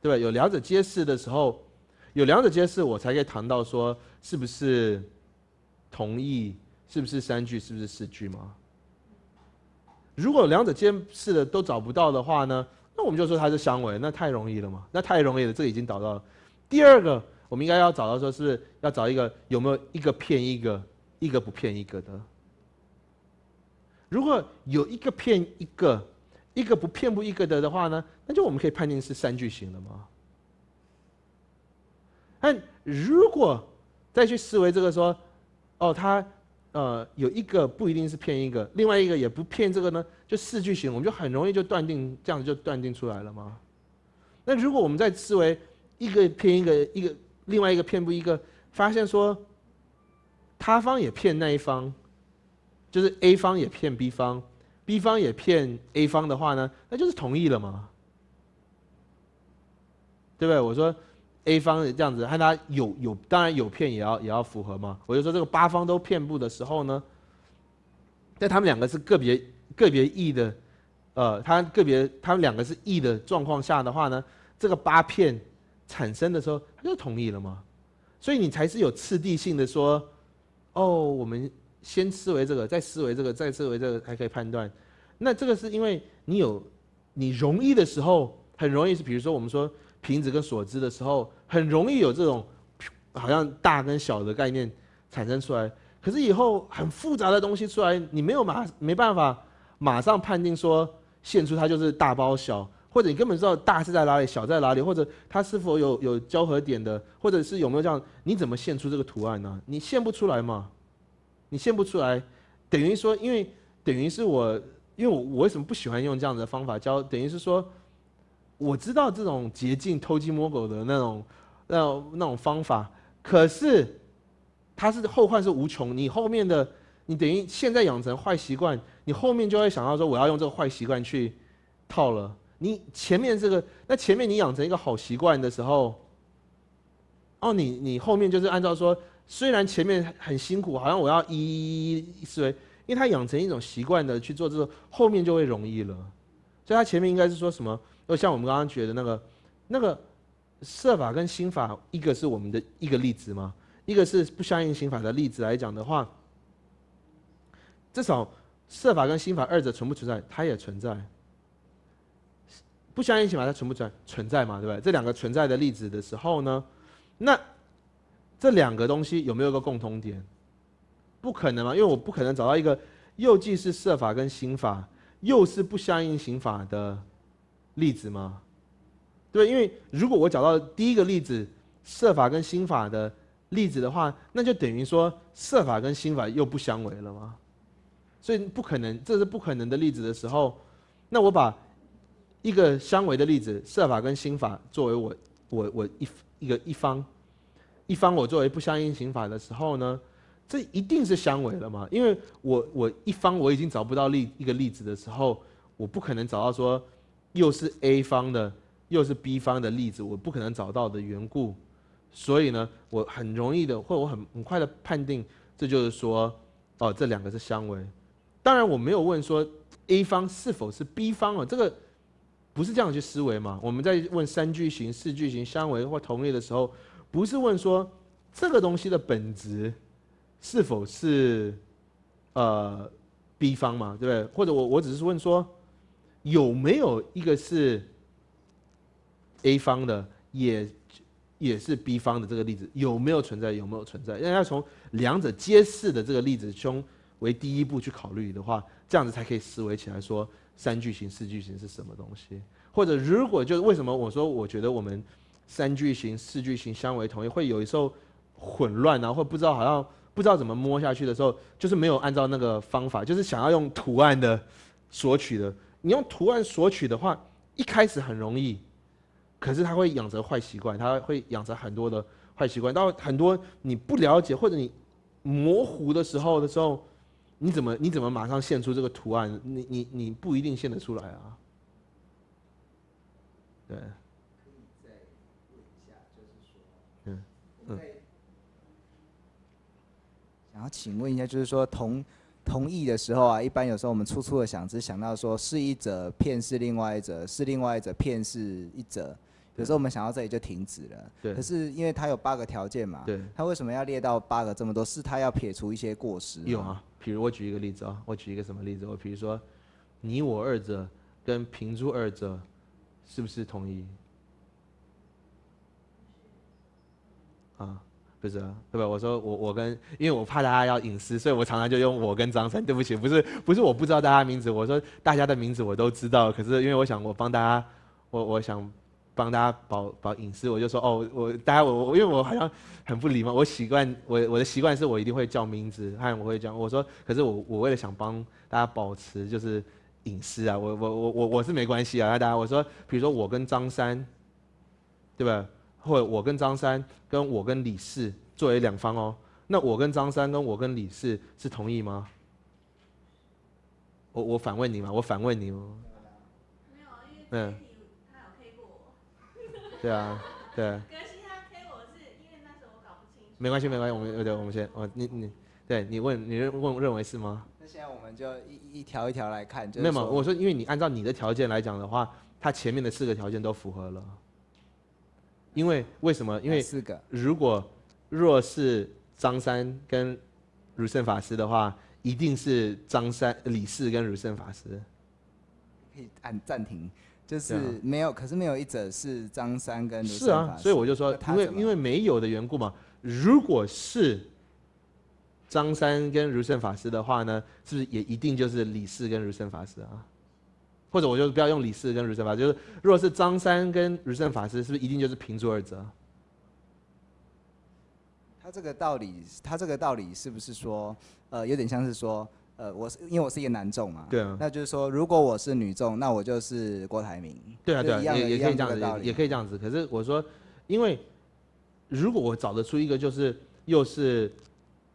对对？有两者皆是的时候，有两者皆是，我才可以谈到说是不是同意，是不是三句，是不是四句吗？如果两者兼是的都找不到的话呢，那我们就说它是相违，那太容易了嘛，那太容易了，这已经找到了。第二个，我们应该要找到说是要找一个有没有一个骗一个，一个不骗一个的。如果有一个骗一个，一个不骗不一个的的话呢，那就我们可以判定是三句型了嘛。但如果再去思维这个说，哦，他呃，有一个不一定是骗一个，另外一个也不骗这个呢，就四句型，我们就很容易就断定这样子就断定出来了吗？那如果我们在思维一个骗一个，一个另外一个骗不一个，发现说他方也骗那一方，就是 A 方也骗 B 方，B 方也骗 A 方的话呢，那就是同意了吗？对不对？我说。A 方这样子，和他有有，当然有骗也要也要符合嘛。我就说这个八方都遍布的时候呢，在他们两个是个别个别异的，呃，他个别他们两个是异的状况下的话呢，这个八片产生的时候，他就同意了吗？所以你才是有次第性的说，哦，我们先思维这个，再思维这个，再思维这个，才可以判断。那这个是因为你有你容易的时候，很容易是，比如说我们说。瓶子跟锁子的时候，很容易有这种好像大跟小的概念产生出来。可是以后很复杂的东西出来，你没有马没办法马上判定说现出它就是大包小，或者你根本知道大是在哪里，小在哪里，或者它是否有有交合点的，或者是有没有这样，你怎么现出这个图案呢？你现不出来嘛？你现不出来，等于说，因为等于是我，因为我我为什么不喜欢用这样的方法教？等于是说。我知道这种捷径、偷鸡摸狗的那种、那那种方法，可是它是后患是无穷。你后面的你等于现在养成坏习惯，你后面就会想到说我要用这个坏习惯去套了。你前面这个，那前面你养成一个好习惯的时候，哦，你你后面就是按照说，虽然前面很辛苦，好像我要一一思维，因为他养成一种习惯的去做，这个后面就会容易了。所以他前面应该是说什么？又像我们刚刚觉得那个，那个设法跟心法，一个是我们的一个例子吗？一个是不相应心法的例子来讲的话，至少设法跟心法二者存不存在，它也存在。不相应心法它存不存在？存在嘛？对不对？这两个存在的例子的时候呢，那这两个东西有没有个共通点？不可能嘛？因为我不可能找到一个又既是设法跟心法，又是不相应心法的。例子吗？对，因为如果我找到第一个例子，设法跟心法的例子的话，那就等于说设法跟心法又不相违了吗？所以不可能，这是不可能的例子的时候，那我把一个相违的例子，设法跟心法作为我我我一一个一方一方，我作为不相应刑法的时候呢，这一定是相违了吗？因为我我一方我已经找不到例一个例子的时候，我不可能找到说。又是 A 方的，又是 B 方的例子，我不可能找到的缘故，所以呢，我很容易的，或我很很快的判定，这就是说，哦，这两个是相违。当然我没有问说 A 方是否是 B 方啊，这个不是这样去思维嘛。我们在问三句型、四句型相违或同类的时候，不是问说这个东西的本质是否是呃 B 方嘛，对不对？或者我我只是问说。有没有一个是 a 方的，也也是 b 方的这个例子？有没有存在？有没有存在？要要从两者皆是的这个例子中为第一步去考虑的话，这样子才可以思维起来说三句型、四句型是什么东西？或者如果就是为什么我说我觉得我们三句型、四句型相为同，会有时候混乱啊，或不知道好像不知道怎么摸下去的时候，就是没有按照那个方法，就是想要用图案的索取的。你用图案索取的话，一开始很容易，可是他会养成坏习惯，他会养成很多的坏习惯。到很多你不了解或者你模糊的时候的时候，你怎么你怎么马上现出这个图案？你你你不一定现得出来啊。对。嗯嗯。想要请问一下，就是说同。同意的时候啊，一般有时候我们粗粗的想，只想到说是一者骗是另外一者，是另外一者骗是一者，有时候我们想到这里就停止了。对。可是因为他有八个条件嘛，对。为什么要列到八个这么多？是他要撇除一些过失。有啊，比如我举一个例子啊，我举一个什么例子？我比如说，你我二者跟平诸二者，是不是同意？啊。不是啊，对吧？我说我我跟，因为我怕大家要隐私，所以我常常就用我跟张三。对不起，不是不是，我不知道大家名字。我说大家的名字我都知道，可是因为我想我帮大家，我我想帮大家保保隐私，我就说哦，我大家我我因为我好像很不礼貌，我习惯我我的习惯是我一定会叫名字，他我会讲。我说可是我我为了想帮大家保持就是隐私啊，我我我我我是没关系啊，大家我说，比如说我跟张三，对吧？或者我跟张三，跟我跟李四作为两方哦。那我跟张三，跟我跟李四是同意吗？我我反问你嘛，我反问你哦。没有啊，因为他有 K 过我。对啊，对没关系，没关系，我们我们我们先，我你你，对你问你认问认为是吗？那现在我们就一一条一条来看，没有我说，因为你按照你的条件来讲的话，他前面的四个条件都符合了。因为为什么？因为四个。如果若是张三跟如圣法师的话，一定是张三、李四跟如圣法师。可以按暂停，就是没有，可是没有一者是张三跟如圣法师。是啊，所以我就说，因为因为没有的缘故嘛。如果是张三跟如圣法师的话呢，是不是也一定就是李四跟如圣法师啊？或者我就不要用李四跟如生法，就是如果是张三跟如生法师，是不是一定就是平诸二者？他这个道理，他这个道理是不是说，呃，有点像是说，呃，我是因为我是一个男众嘛，对啊。那就是说，如果我是女众，那我就是郭台铭。对啊，对啊，也也可以这样子，也可以这样子。可是我说，因为如果我找得出一个就是又是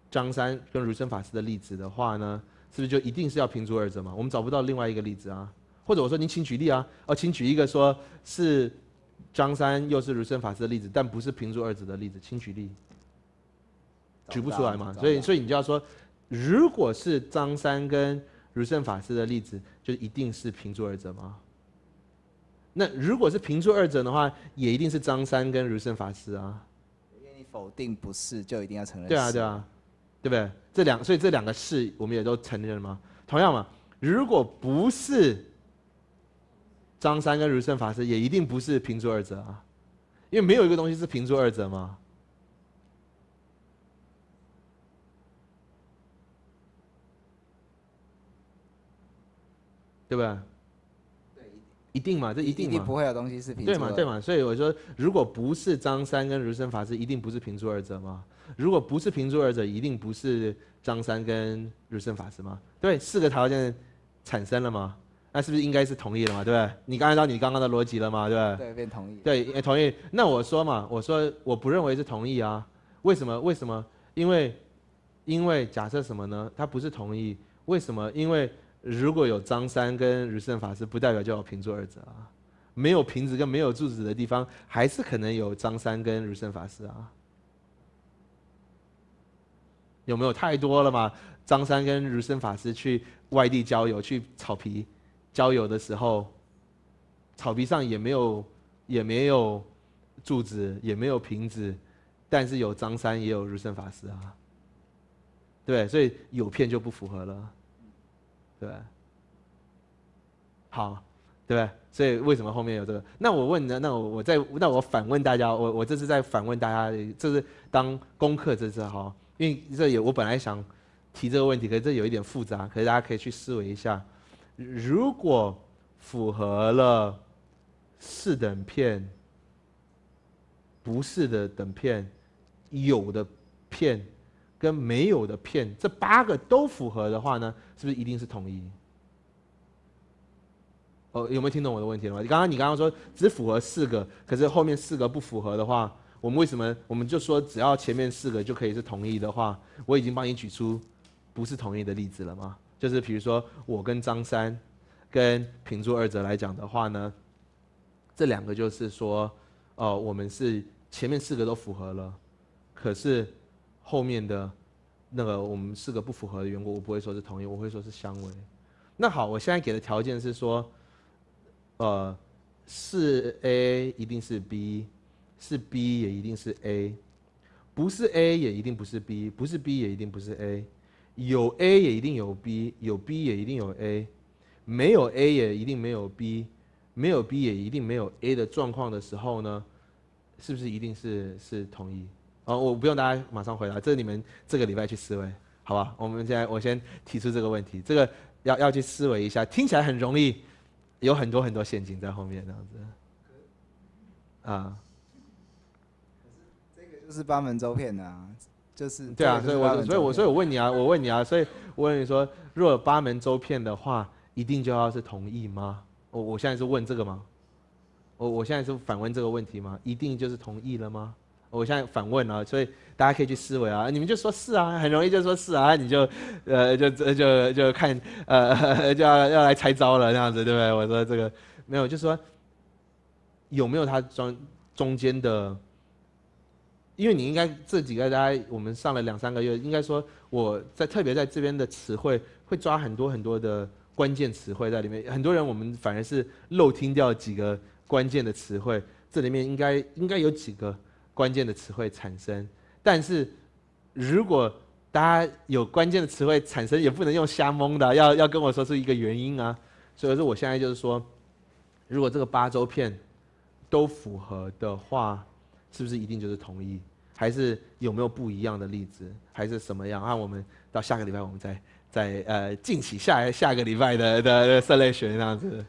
张三跟如生法师的例子的话呢，是不是就一定是要平诸二者嘛？我们找不到另外一个例子啊。或者我说您请举例啊，哦，请举一个说是张三又是如生法师的例子，但不是平住二者的例子，请举例。举不出来嘛，所以所以你就要说，如果是张三跟如生法师的例子，就一定是平住二者吗？那如果是平住二者的，话也一定是张三跟如生法师啊。因为你否定不是，就一定要承认。对啊，对啊，对不对？这两，所以这两个是，我们也都承认了吗？同样嘛，如果不是。张三跟如生法师也一定不是平诸二者啊，因为没有一个东西是平诸二者嘛。对吧？对，一定。嘛，这一定。一定不会有东西是平。对嘛，对嘛。所以我说，如果不是张三跟如生法师，一定不是平诸二者吗？如果不是平诸二者，一定不是张三跟如生法师吗？对，四个条件产生了吗？那是不是应该是同意了嘛？对，你刚按照你刚刚的逻辑了嘛？对，不对，同意，对，同意。那我说嘛，我说我不认为是同意啊。为什么？为什么？因为，因为假设什么呢？他不是同意。为什么？因为如果有张三跟如圣法师，不代表就有平坐二者啊。没有平子跟没有柱子的地方，还是可能有张三跟如圣法师啊。有没有太多了嘛？张三跟如生法师去外地郊游，去草皮。交友的时候，草皮上也没有，也没有柱子，也没有瓶子，但是有张三，也有如生法师啊，对，所以有片就不符合了，对，好，对所以为什么后面有这个？那我问呢？那我我再，那我反问大家，我我这是在反问大家，这是当功课，这是哈，因为这也我本来想提这个问题，可是这有一点复杂，可是大家可以去思维一下。如果符合了四等片、不是的等片、有的片跟没有的片这八个都符合的话呢，是不是一定是统一？哦，有没有听懂我的问题了吗？刚刚你刚刚说只符合四个，可是后面四个不符合的话，我们为什么我们就说只要前面四个就可以是同意的话？我已经帮你举出不是同意的例子了吗？就是比如说我跟张三，跟平住二者来讲的话呢，这两个就是说，哦，我们是前面四个都符合了，可是后面的那个我们四个不符合的缘故，我不会说是同意，我会说是相违。那好，我现在给的条件是说，呃，是 A 一定是 B，是 B 也一定是 A，不是 A 也一定不是 B，不是 B 也一定不是 A。有 A 也一定有 B，有 B 也一定有 A，没有 A 也一定没有 B，没有 B 也一定没有 A 的状况的时候呢，是不是一定是是同一？哦，我不用大家马上回答，这你们这个礼拜去思维，好吧？我们现在我先提出这个问题，这个要要去思维一下，听起来很容易，有很多很多陷阱在后面，这样子，啊？可是这个就是八门周片呐。对啊，所以我所以我所以我问你啊，我问你啊，所以我问你说，若有八门周片的话，一定就要是同意吗？我我现在是问这个吗？我我现在是反问这个问题吗？一定就是同意了吗？我现在反问啊，所以大家可以去思维啊，你们就说是啊，很容易就说是啊，你就呃就就就看呃 就要要来猜招了这样子对不对？我说这个没有，就说有没有他中中间的。因为你应该这几个大家，我们上了两三个月，应该说我在特别在这边的词汇会抓很多很多的关键词汇在里面，很多人我们反而是漏听掉几个关键的词汇，这里面应该应该有几个关键的词汇产生，但是如果大家有关键的词汇产生，也不能用瞎蒙的，要要跟我说是一个原因啊，所以说我现在就是说，如果这个八周片都符合的话。是不是一定就是同意？还是有没有不一样的例子？还是什么样？那我们到下个礼拜，我们再再呃，敬起下下个礼拜的 的色类学那样子，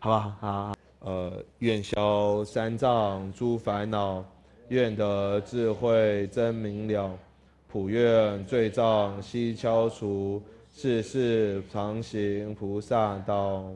好不好？好。呃，愿消三藏诸烦恼，愿得智慧真明了，普愿罪障悉消除，世世常行菩萨道。